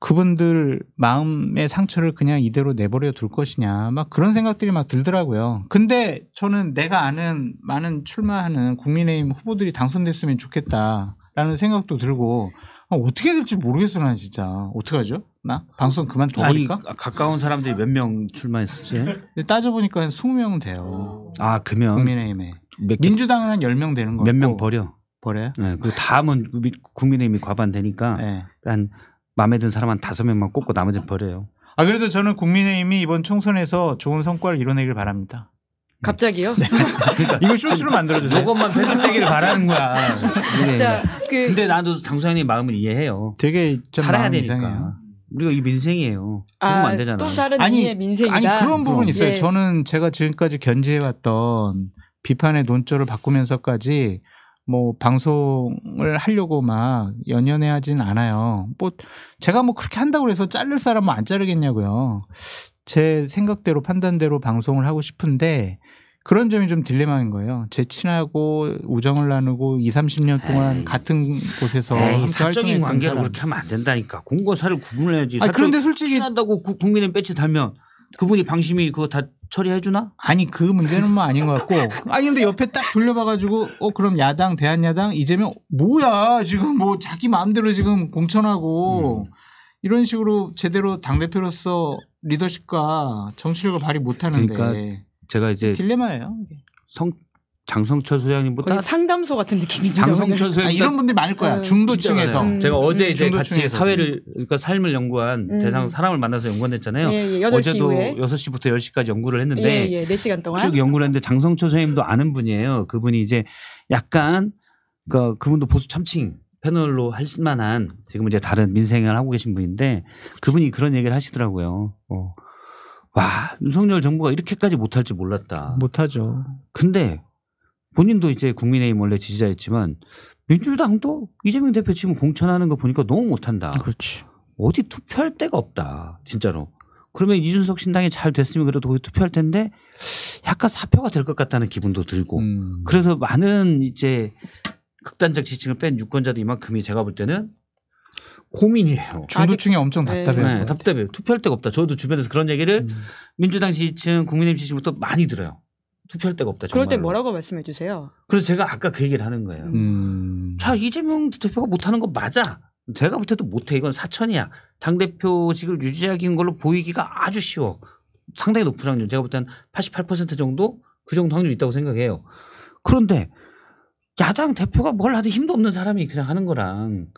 그분들 마음의 상처를 그냥 이대로 내버려 둘 것이냐 막 그런 생각들이 막 들더라고요. 근데 저는 내가 아는 많은 출마하는 국민의힘 후보들이 당선됐으면 좋겠다라는 생각도 들고 아, 어떻게 될지 모르겠어 난 진짜 어떡하죠? 나 방송 그만 둬버릴까? 아니, 가까운 사람들이 몇 명 출마했었지? 따져보니까 한 20명 돼요. 아, 그면 국민의힘에. 몇 개, 민주당은 한 10명 되는 거고. 몇 명 버려. 버려요? 네, 그 다음은 국민의힘이 과반 되니까 네. 한 마음에 든 사람 한5 명만 꼽고 나머지는 버려요. 아 그래도 저는 국민의힘이 이번 총선에서 좋은 성과를 이뤄내길 바랍니다. 갑자기요? 네. 이거 쇼츠로 만들어주세요. 이것만 편집되기를 바라는 거야. 네. 자, 그 근데 나도 당소연의 마음을 이해해요. 되게 살아야 되니까. 이상해요. 우리가 이 민생이에요. 죽으면 아, 안 되잖아. 또 다른 아니, 민생이다. 아니 그런 부분 이 있어요. 예. 저는 제가 지금까지 견지해왔던 비판의 논조를 바꾸면서까지 뭐 방송을 하려고 막 연연해 하진 않아요. 뭐 제가 뭐 그렇게 한다고 해서 자를 사람은 안 자르겠냐고요. 제 생각대로 판단대로 방송을 하고 싶은데 그런 점이 좀 딜레마인 거예요. 제 친하고 우정을 나누고 2, 30년 동안 에이. 같은 곳에서 에이, 사적인 관계로 그렇게 하면 안 된다니까. 공과사를 구분해야지. 아니, 그런데 솔직히 친한다고 국민의 배치 달면 그분이 방심이 그거 다 처리해 주나? 아니 그 문제는 뭐 아닌 것 같고 아니 근데 옆에 딱 돌려봐가지고 어 그럼 야당 대한야당 이재명 뭐야 지금 뭐 자기 마음대로 지금 공천하고 음. 이런 식으로 제대로 당 대표로서 리더십과 정치력을 발휘 못하는데 그러니까 제가 이제 딜레마예요. 성 장성철 소장님보다 상담소 같은 느낌이죠. 장성철 소장 아, 이런 분들 많을 거야. 음. 중도층에서 음. 제가 어제 이제 중도층에서. 같이 사회를 그러니까 삶을 연구한 음. 대상 사람을 만나서 연구했잖아요. 예, 예, 어제도 6시부터 10시까지 연구를 했는데 예, 예, 4시간 동안 쭉 연구를 했는데 장성철 소장님도 아는 분이에요. 그분이 이제 약간 그러니까 그분도 보수 참칭 패널로 할 만한 지금 이제 다른 민생을 하고 계신 분인데 그분이 그런 얘기를 하시더라고요. 어. 와, 윤석열 정부가 이렇게까지 못할지 몰랐다. 못하죠. 근데 본인도 이제 국민의힘 원래 지지자였지만 민주당도 이재명 대표 지금 공천하는 거 보니까 너무 못한다. 그렇지. 어디 투표할 데가 없다. 진짜로. 그러면 이준석 신당이 잘 됐으면 그래도 거기 투표할 텐데 약간 사표가 될 것 같다는 기분도 들고 음. 그래서 많은 이제 극단적 지층을 뺀 유권자도 이만큼이 제가 볼 때는 고민이에요. 어. 중도층이 엄청 네. 답답해요. 네, 답답해요. 투표할 데가 없다. 저도 주변에서 그런 얘기를 음. 민주당 지지층, 국민의힘 지지층부터 많이 들어요. 투표할 데가 없다. 정말로. 그럴 때 뭐라고 말씀해 주세요. 그래서 제가 아까 그 얘기를 하는 거예요. 음. 음. 자 이재명 대표가 못하는 건 맞아. 제가 못해도 못해. 이건 사천이야. 당 대표직을 유지하기인 걸로 보이기가 아주 쉬워. 상당히 높은 확률. 제가 볼 때는 88% 정도 그 정도 확률 있다고 생각해요. 그런데 야당 대표가 뭘 하든 힘도 없는 사람이 그냥 하는 거랑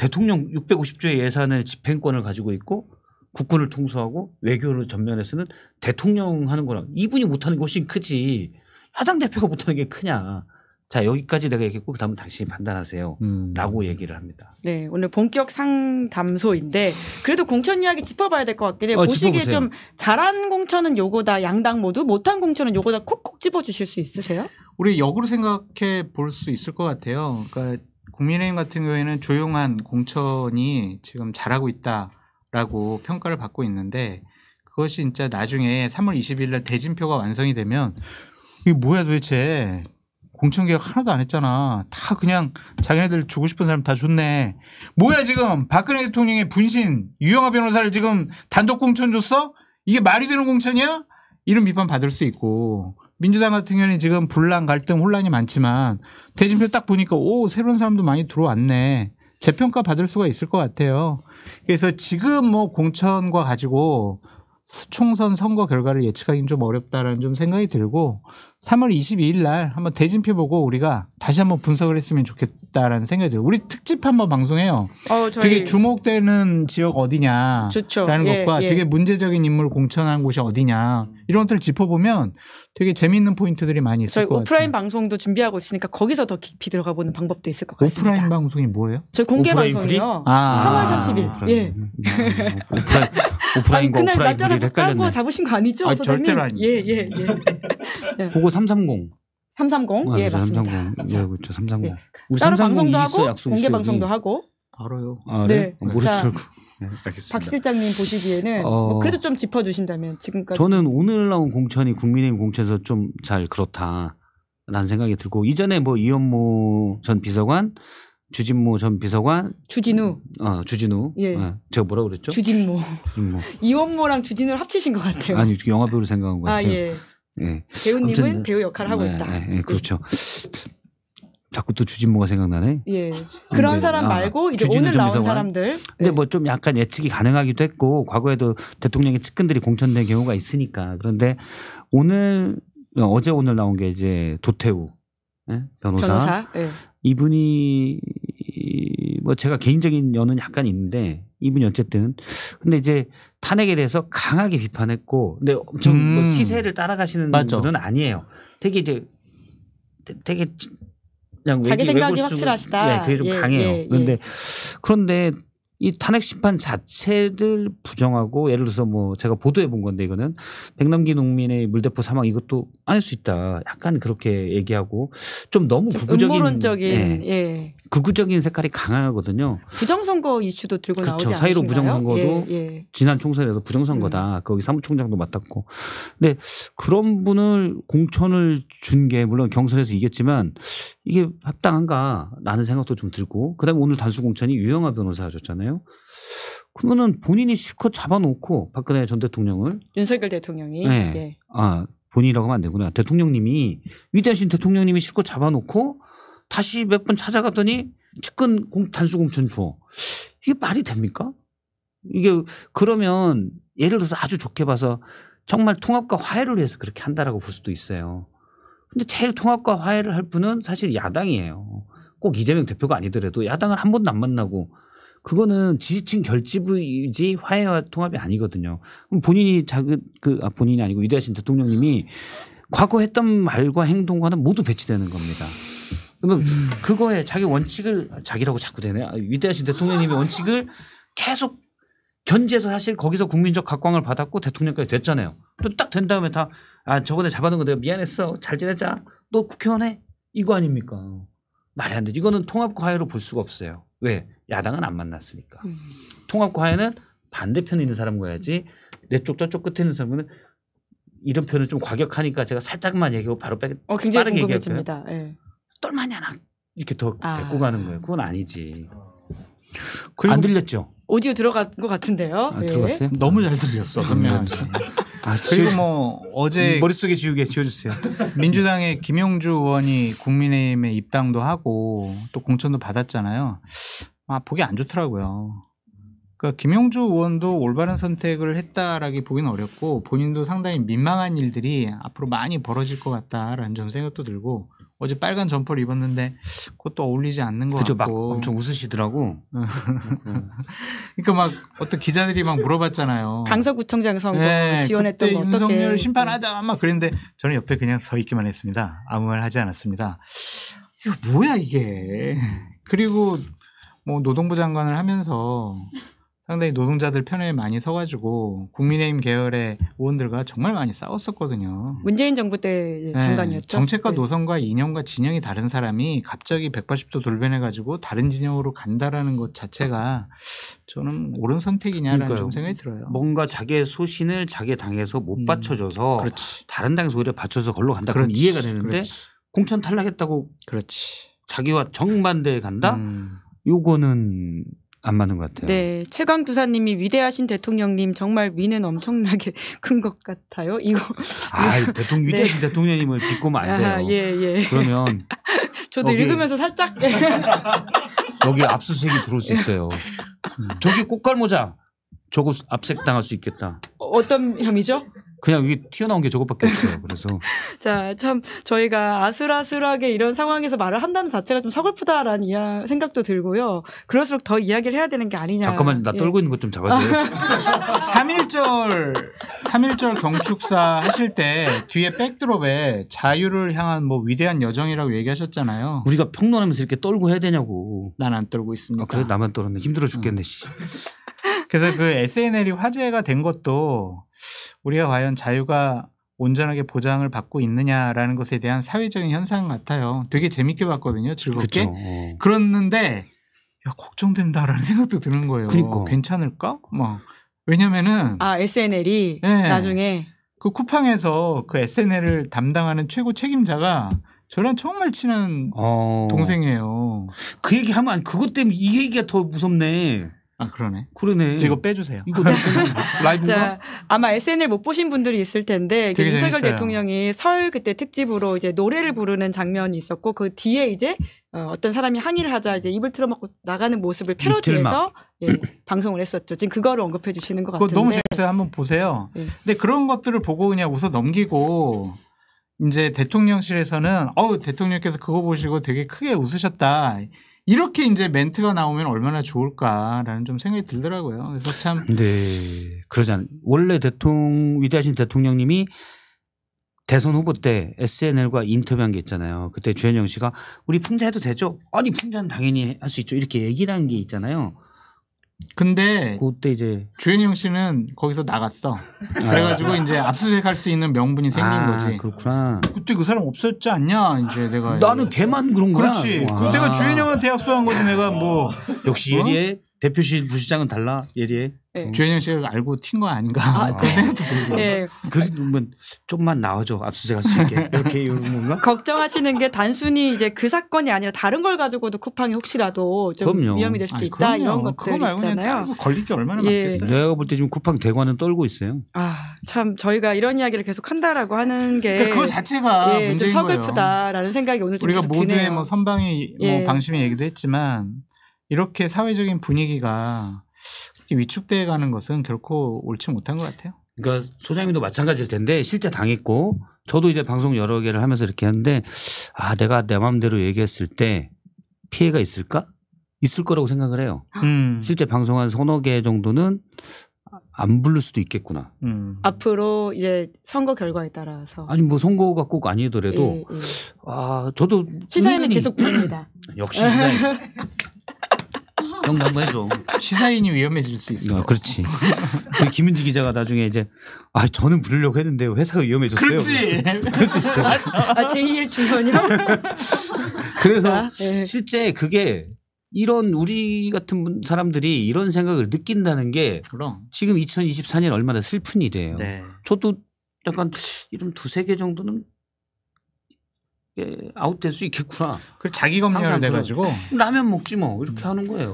대통령 650조의 예산의 집행권을 가지고 있고 국군을 통수하고 외교를 전면에 서는 대통령 하는 거랑 이분이 못하는 게 훨씬 크지 야당 대표가 못하는 게 크냐. 자 여기까지 내가 얘기했고 그다음은 당신이 판단하세요 음. 라고 얘기를 합니다. 네 오늘 본격 상담소인데 그래도 공천 이야기 짚어봐야 될 것 같긴 해요. 어, 보시기에 짚어보세요. 좀 잘한 공천은 요거다 양당 모두 못한 공천은 요거다 콕콕 집어주실 수 있으세요? 우리 역으로 생각해 볼 수 있을 것 같아요. 그러니까 국민의힘 같은 경우에는 조용한 공천이 지금 잘하고 있다라고 평가를 받고 있는데 그것이 진짜 나중에 3월 20일 날 대진표가 완성이 되면 이게 뭐야 도대체 공천 개혁 하나도 안 했잖아. 다 그냥 자기네들 주고 싶은 사람 다 줬네. 뭐야 지금 박근혜 대통령의 분신 유영하 변호사를 지금 단독 공천 줬어? 이게 말이 되는 공천이야? 이런 비판 받을 수 있고 민주당 같은 경우는 지금 분란, 갈등, 혼란이 많지만 대진표 딱 보니까 오 새로운 사람도 많이 들어왔네. 재평가 받을 수가 있을 것 같아요. 그래서 지금 뭐 공천과 가지고 총선 선거 결과를 예측하기는 좀 어렵다라는 좀 생각이 들고 3월 22일 날 한번 대진표 보고 우리가 다시 한번 분석을 했으면 좋겠다라는 생각이 들어요. 우리 특집 한번 방송해요. 어, 저희... 되게 주목되는 지역 어디냐라는 좋 예, 것과 예. 되게 문제적인 인물 공천한 곳이 어디냐 이런 것들을 짚어보면 되게 재미있는 포인트들이 많이 있을 저희 오프라인 방송도 준비하고 있으니까 거기서 더 깊이 들어가 보는 방법도 있을 것 같습니다. 오프라인 방송이 뭐예요? 저희 공개 방송이요. 아, 3월 30일. 오프라인. 예. 오프라인, 오프라인과 오프라인 우 헷갈렸네. 잡으신 거 아니죠? 아, 선 절대로 아니. 예, 예, 예. 네. 보고 330. 330. 아, 예, 맞습니다. 330. 예, 그렇죠. 330. 예. 따로 방송도 하고 있어, 공개 방송도 음. 하고. 알아요. 아, 네. 네. 어, 모르죠 네, 알겠습니다. 박 실장님 보시기에는 뭐 어... 뭐 그래도 좀 짚어주신다면 지금까지 저는 오늘 나온 공천이 국민의힘 공천에서 좀 잘 그렇다라는 생각이 들고 이전에 뭐 이현모 전 비서관 주진모 전 비서관 주진우 어 주진우 예 네. 제가 뭐라 그랬죠 주진모 주진모 이원모랑 주진우를 합치신 것 같아요 아니 영화 배우로 생각한 것 아, 같아요 아, 예. 예. 배우님은 아무튼, 배우 역할을 하고 네, 있다 네, 그렇죠. 예, 예, 그렇죠 자꾸 또 주진모가 생각나네. 예. 아, 그런 근데, 네. 사람 아, 말고 이제 오늘 나온 이상한? 사람들. 근데 네. 뭐좀 약간 예측이 가능하기도 했고 과거에도 대통령의 측근들이 공천된 경우가 있으니까 그런데 오늘 어, 어제 오늘 나온 게 이제 도태우 예? 변호사. 변호사? 예. 이분이 뭐 제가 개인적인 연은 약간 있는데 이분이 어쨌든 근데 이제 탄핵에 대해서 강하게 비판했고 근데 엄청 뭐 음. 뭐 시세를 따라가시는 맞죠. 분은 아니에요. 되게 이제 되게 그냥 자기 외기, 생각이 확실하시다. 네, 그게 좀 예, 강해요. 예, 예. 그런데 그런데 이 탄핵 심판 자체를 부정하고 예를 들어서 뭐 제가 보도해 본 건데 이거는 백남기 농민의 물대포 사망 이것도 아닐 수 있다. 약간 그렇게 얘기하고 좀 너무 좀 극우적인 음모론적인 예. 예. 극우적인 색깔이 강하거든요. 부정선거 이슈도 들고 그렇죠. 나오지 사이로 부정선거도 예. 예. 지난 총선에서 부정선거다. 음. 거기 사무총장도 맡았고. 근데 그런 분을 공천을 준 게 물론 경선에서 이겼지만 이게 합당한가라는 생각도 좀 들고 그다음에 오늘 단수공천이 유영아 변호사셨잖아요. 그러면은 본인이 실컷 잡아놓고 박근혜 전 대통령을 윤석열 대통령이 네. 예. 아 본인이라고 하면 안 되구나. 대통령님이 위대하신 대통령님이 실컷 잡아놓고 다시 몇 번 찾아갔더니 측근 공, 단수공천 줘. 이게 말이 됩니까? 이게 그러면 예를 들어서 아주 좋게 봐서 정말 통합과 화해를 위해서 그렇게 한다라고 볼 수도 있어요. 근데 제일 통합과 화해를 할 분은 사실 야당이에요. 꼭 이재명 대표가 아니더라도 야당을 한 번도 안 만나고 그거는 지지층 결집이지 화해와 통합이 아니거든요. 그럼 본인이 자그 그, 아, 본인이 아니고 위대하신 대통령님이 과거 했던 말과 행동과는 모두 배치되는 겁니다. 그러면 음. 그거에 자기 원칙을 자기라고 자꾸 되네. 요 아, 위대하신 대통령님의 원칙을 계속 견제에서 사실 거기서 국민적 각광을 받았고 대통령까지 됐잖아요. 또 딱 된 다음에 다 아 저번에 잡아놓은 거 내가 미안했어 잘 지내자 너 국회의원 해 이거 아닙니까 말이 안 되죠. 이거는 통합과외로 볼 수가 없어요. 왜 야당은 안 만났으니까 음. 통합과외는 반대편에 있는 사람과 해야지 내쪽 저쪽 끝에 있는 사람은 이런 표현을 좀 과격하니까 제가 살짝만 얘기하고 바로 빼, 어, 굉장히 빠르게 얘기할게요. 네. 예. 똘마냐나 이렇게 더 아. 데리고 가는 거예요. 그건 아니지. 안 들렸죠? 오디오 들어간 것 같은데요. 아, 예. 들어갔어요? 너무 잘 들렸어. 그러면. 아, 아, 그리고 뭐 어제 음, 머릿속에 지우개 지워주세요. 민주당의 김용주 의원이 국민의힘에 입당도 하고 또 공천도 받았잖아요. 아 보기 안 좋더라고요. 그러니까 김용주 의원도 올바른 선택을 했다라기 보기는 어렵고 본인도 상당히 민망한 일들이 앞으로 많이 벌어질 것 같다라는 좀 생각도 들고 어제 빨간 점퍼를 입었는데 그것도 어울리지 않는 거 같고. 막 엄청 웃으시더라고. 그러니까 막 어떤 기자들이 막 물어봤잖아요. 강서구청장 선거 네, 지원했던 거 어떻게. 윤석열 심판하자 네. 막 그랬는데 저는 옆에 그냥 서 있기만 했습니다. 아무 말 하지 않았습니다. 이거 뭐야 이게. 그리고 뭐 노동부 장관을 하면서 상당히 노동자들 편에 많이 서가지고 국민의힘 계열의 의원들과 정말 많이 싸웠었거든요. 문재인 정부 때 네, 장관이었죠. 정책과 네. 노선과 이념과 진영이 다른 사람이 갑자기 180도 돌변해가지고 다른 진영으로 간다라는 것 자체가 저는 옳은 선택이냐라는 그러니까요. 생각이 들어요. 뭔가 자기의 소신을 자기 당에서 못 음. 받쳐줘서 그렇지. 다른 당에서 오히려 받쳐서 걸러 간다. 그럼 이해가 되는데 그렇지. 공천 탈락했다고 그렇지. 자기와 정반대에 간다. 음. 요거는 안 맞는 것 같아요. 네. 최강 두사님이 위대하신 대통령님 정말 위는 엄청나게 큰 것 같아요. 이거. 아, 대통령, 네. 위대하신 네. 대통령님을 비꼬면 안 돼요. 아, 예, 예. 그러면. 저도 여기, 읽으면서 살짝. 여기 압수수색이 들어올 수 있어요. 저기 꽃갈모자. 저거 압색 당할 수 있겠다. 어, 어떤 혐의죠? 그냥 이게 튀어나온 게 저것밖에 없어요. 그래서 자 참 저희가 아슬아슬하게 이런 상황에서 말을 한다는 자체가 좀 서글프다라는 이야, 생각도 들고요. 그럴수록 더 이야기를 해야 되는 게 아니냐. 잠깐만 나 예. 떨고 있는 것 좀 잡아줘요. 3.1절 3.1절 경축사 하실 때 뒤에 백드롭에 자유를 향한 뭐 위대한 여정이라고 얘기하셨잖아요. 우리가 평론하면서 이렇게 떨고 해야 되냐고. 난 안 떨고 있습니다. 아, 그래 나만 떨었네. 힘들어 죽겠네. 응. 그래서 그 SNL이 화제가 된 것도 우리가 과연 자유가 온전하게 보장을 받고 있느냐라는 것에 대한 사회적인 현상 같아요. 되게 재밌게 봤거든요. 즐겁게. 그쵸. 그랬는데 야, 걱정된다라는 생각도 드는 거예요. 그러니까. 괜찮을까? 막 왜냐면은 아 SNL이 네. 나중에 그 쿠팡에서 그 SNL을 담당하는 최고 책임자가 저랑 정말 친한 어... 동생이에요. 그 얘기 하면 그것 때문에 이 얘기가 더 무섭네. 아 그러네. 그러네. 이거 빼주세요. 이거 라이브가 아마 SNL 못 보신 분들이 있을 텐데 윤석열 대통령이 설 그때 특집으로 이제 노래를 부르는 장면이 있었고 그 뒤에 이제 어, 어떤 사람이 항의를 하자 이제 입을 틀어막고 나가는 모습을 패러디해서 예, 방송을 했었죠. 지금 그거를 언급해 주시는 것 같은데. 너무 재밌어요. 한번 보세요. 예. 근데 그런 것들을 보고 그냥 웃어 넘기고 이제 대통령실에서는 어우 대통령께서 그거 보시고 되게 크게 웃으셨다. 이렇게 이제 멘트가 나오면 얼마나 좋을까라는 좀 생각이 들더라고요. 그래서 참. 네. 그러지 않, 원래 대통령, 위대하신 대통령님이 대선 후보 때 SNL과 인터뷰한 게 있잖아요. 그때 주현영 씨가 우리 풍자해도 되죠? 아니, 풍자는 당연히 할 수 있죠. 이렇게 얘기를 한 게 있잖아요. 근데 그때 이제 주현영 씨는 거기서 나갔어. 아. 그래가지고 이제 압수수색할 수 있는 명분이 생긴 아, 거지. 그렇구나. 그때 그 사람 없었지 않냐 이제 내가 나는 이제. 걔만 그런 거야. 그렇지. 와. 그럼 내가 그 주현영한테 약속한 거지 내가 뭐 역시 어? 예리해 대표실 부시장은 달라 예리해. 네. 주현영 씨가 알고 튄 거 아닌가 아, 그런 네. 생각도 들고. 네. 예. 그러면 좀만 나와줘 압수수색 할수 있게 이렇게 이런 건가? 걱정하시는 게 단순히 이제 그 사건이 아니라 다른 걸 가지고도 쿠팡이 혹시라도 좀 그럼요. 위험이 될 수도 아니, 있다 그럼요. 이런 것들 있잖아요. 걸릴 게 얼마나 예. 많겠어요. 내가 볼 때 지금 쿠팡 대관은 떨고 있어요. 아참 저희가 이런 이야기를 계속 한다라고 하는 게그거 그러니까 자체가 예, 문제인 좀 서글프다라는 생각이 오늘 좀 우리가 모두의 뭐 선방이 뭐 예. 방심의 얘기도 했지만 이렇게 사회적인 분위기가 특히 위축돼 가는 것은 결코 옳지 못한 것 같아요. 그러니까 소장님도 마찬가지일 텐데 실제 당했고 저도 이제 방송 여러 개를 하면서 이렇게 했는데아 내가 내 마음대로 얘기했을 때 피해가 있을까? 있을 거라고 생각을 해요. 음. 실제 방송한 서너 개 정도는 안 부를 수도 있겠구나. 음. 앞으로 이제 선거 결과에 따라서 아니 뭐 선거가 꼭 아니더라도 예, 예. 아 저도 시사회는 계속 부릅니다. 역시 시사에 경고 한번 해줘. 시사인이 위험해질 수 있어. 요 아, 그렇지. 그 김은지 기자가 나중에 이제 아 저는 부르려고 했는데 회사가 위험해졌어요. 그렇지. 그럴 수 있어. 아, 아 제2의 주선이요. 그래서 아, 네. 실제 그게 이런 우리 같은 사람들이 이런 생각을 느낀다는 게 그럼. 지금 2024년 얼마나 슬픈 일이에요. 네. 저도 약간 이런 두세 개 정도는 예, 아웃될 수 있겠구나. 그 자기 검열 돼가지고 라면 먹지 뭐 이렇게 음. 하는 거예요.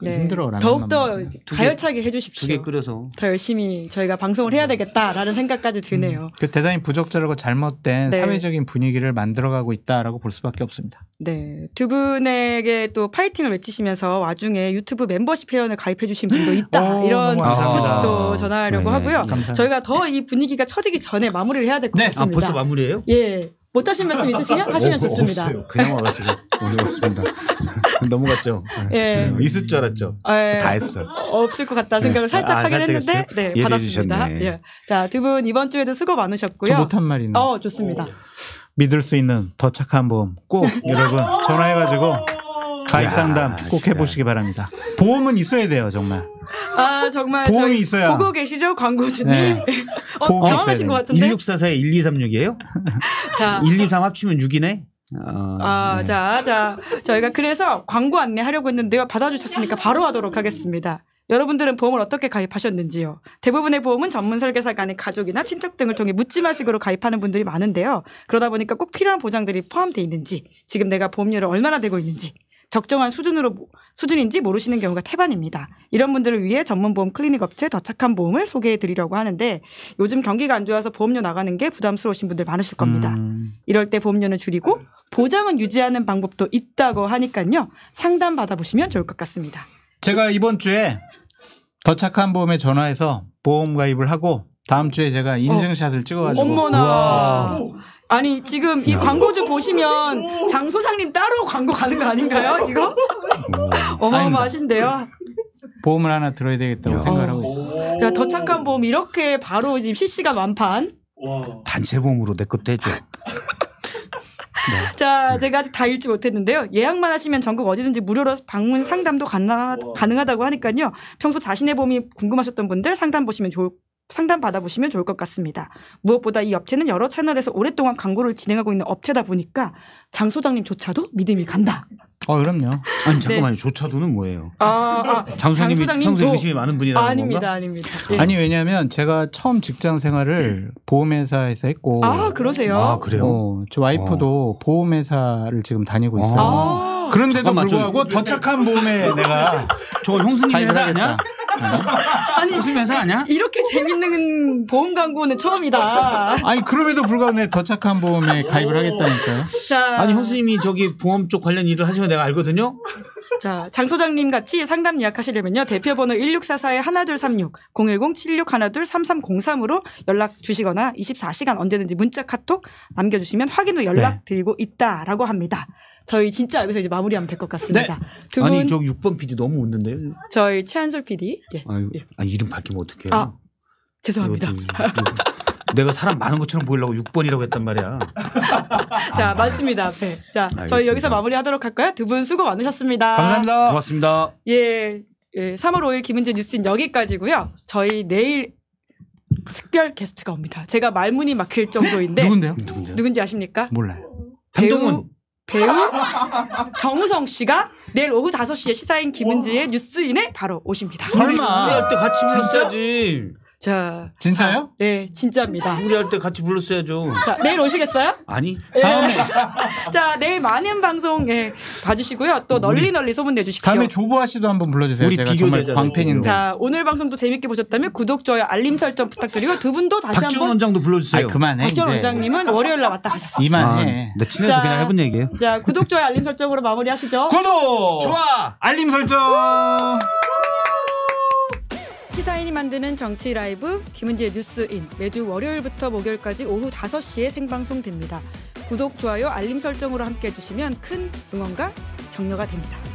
네. 네. 힘들어 라면 더욱더 네. 가열차게 해주십시오. 두개 끓여서 더 열심히 저희가 방송을 해야 되겠다라는 생각까지 드네요. 음. 그 대단히 부적절하고 잘못된 네. 사회적인 분위기를 만들어가고 있다라고 볼 수밖에 없습니다. 네, 두 분에게 또 파이팅을 외치시면서 와중에 유튜브 멤버십 회원을 가입해주신 분도 있다 오, 이런 소식도 아. 전하려고 네, 하고요. 감 저희가 더 이 분위기가 처지기 전에 마무리를 해야 될것 네. 아, 같습니다. 아, 벌써 마무리예요? 예. 못하신 말씀 있으시면 뭐, 하시면 어, 좋습니다. 없어요. 그냥 와가지고 오셨습니다. 넘어갔죠. 예. 네. 있을 줄 알았죠. 예. 다 했어. 요 어, 없을 것 같다 생각을 네. 살짝 아, 하긴 했는데 네, 받았습니다. 예. 자, 두 분 이번 주에도 수고 많으셨고요. 못한 말이네. 어, 좋습니다. 오. 믿을 수 있는 더 착한 보험 꼭 여러분 전화해가지고 가입 상담 꼭 해보시기 바랍니다. 보험은 있어야 돼요, 정말. 아 정말 보험이 있어야. 보고 계시죠 광고주님? 네. 어, 경험하신 것 같은데. 1 6 4 4 1236이에요? 자, 123 합치면 6이네. 어, 아, 네. 자, 자, 저희가 그래서 광고 안내 하려고 했는데요. 받아주셨으니까 바로 하도록 하겠습니다. 여러분들은 보험을 어떻게 가입하셨는지요? 대부분의 보험은 전문 설계사 간의 가족이나 친척 등을 통해 묻지마식으로 가입하는 분들이 많은데요. 그러다 보니까 꼭 필요한 보장들이 포함되어 있는지, 지금 내가 보험료를 얼마나 대고 있는지, 적정한 수준으로 수준인지 모르시는 경우가 태반입니다. 이런 분들을 위해 전문보험 클리닉 업체 더 착한 보험을 소개해 드리려고 하는데 요즘 경기가 안 좋아서 보험료 나가는 게 부담스러우신 분들 많으실 겁니다. 음. 이럴 때 보험료는 줄이고 보장은 유지하는 방법도 있다고 하니까요. 상담 받아보시면 좋을 것 같습니다. 제가 이번 주에 더 착한 보험에 전화해서 보험 가입을 하고 다음 주에 제가 어. 인증샷을 어. 찍어가지고 어머나 우와. 아니 지금 이 광고 좀 보시면 장소장님 따로 광고 가는 거 아닌가요 이거? 음. 어마어마하신데요. 보험을 하나 들어야 되겠다고 야. 생각하고 을 있어요. 야, 더 착한 보험 이렇게 바로 지금 실시간 완판. 와. 단체 보험으로 내 것도 해줘. 네. 자, 제가 아직 다 읽지 못했는데요. 예약만 하시면 전국 어디든지 무료로 방문 상담도 가능하, 다고 하니까요. 평소 자신의 보험이 궁금하셨던 분들 상담 보시면 좋을 상담 받아보시면 좋을 것 같습니다. 무엇보다 이 업체는 여러 채널에서 오랫동안 광고를 진행하고 있는 업체다 보니까 장 소장님조차도 믿음이 간다. 아 그럼요. 아니 네. 잠깐만요. 네. 조차도는 뭐예요? 아, 아, 장 소장님이 평소에 의심이 많은 분이라는 아닙니다, 건가? 아닙니다. 예. 아니 왜냐하면 제가 처음 직장 생활을 예. 보험회사에서 했고 아 그러세요? 아 그래요? 어, 저 와이프도 어. 보험회사를 지금 다니고 아. 있어요. 아~ 그런데도 불구하고 저... 더 착한 보험에 내가 저 형수님 회사 아니야? 아니 무슨 회사 아니야? 이렇게 재밌는 보험 광고는 처음이다. 아니 그럼에도 불구하고 내 더착한 보험에 가입을 하겠다니까요. 자. 아니 형수님이 저기 보험 쪽 관련 일을 하시면 내가 알거든요. 자, 장 소장님 같이 상담 예약하시려면요. 대표번호 1644에 하나36 010 76 1 2 3303으로 연락 주시거나 24시간 언제든지 문자 카톡 남겨 주시면 확인 후 연락 네. 드리고 있다라고 합니다. 저희 진짜 여기서 이제 마무리하면 될 것 같습니다. 네. 두 아니, 저 6번 PD 너무 웃는데요. 저희 최한솔 PD. 예. 아유, 예. 아, 이름 밝히면 어떡해요? 아, 죄송합니다. 내가 사람 많은 것처럼 보이려고 6번이라고 했단 말이야. 자, 맞습니다. 네. 자, 알겠습니다. 저희 여기서 마무리하도록 할까요? 두 분 수고 많으셨습니다. 감사합니다. 고맙습니다. 예, 예 3월 5일 김은재 뉴스는 여기까지고요. 저희 내일 특별 게스트가 옵니다. 제가 말문이 막힐 정도인데 누군데요? 누군데요? 누군지 아십니까? 몰라요. 한동훈 배우, 정우성 씨가 내일 오후 5시에 시사인 김은지의 뉴스인에 바로 오십니다. 설마. 때 같이 진짜지. 자. 진짜요? 아, 네, 진짜입니다. 우리 할 때 같이 불렀어야죠. 자, 내일 오시겠어요? 아니. 네. 다음에. 자, 내일 많은 방송 예, 봐주시고요. 또 널리 널리 소문 내주십시오. 다음에 조보아 씨도 한번 불러주세요. 우리 제가 정말 광팬인데. 자, 오늘 방송도 재밌게 보셨다면 구독, 좋아요, 알림 설정 부탁드리고 두 분도 다시 한번. 박지원 원장도 불러주세요. 아, 그만해. 박지원 이제. 원장님은 월요일 날 왔다 가셨어요. 이만해. 아, 나 친해서 자, 그냥 해본 얘기예요. 자, 구독, 좋아요, 알림 설정으로 마무리하시죠. 구독, 좋아, 알림 설정. 만드는 정치 라이브 김은지의 뉴스인 매주 월요일부터 목요일까지 오후 5시에 생방송됩니다. 구독, 좋아요, 알림 설정으로 함께해 주시면 큰 응원과 격려가 됩니다.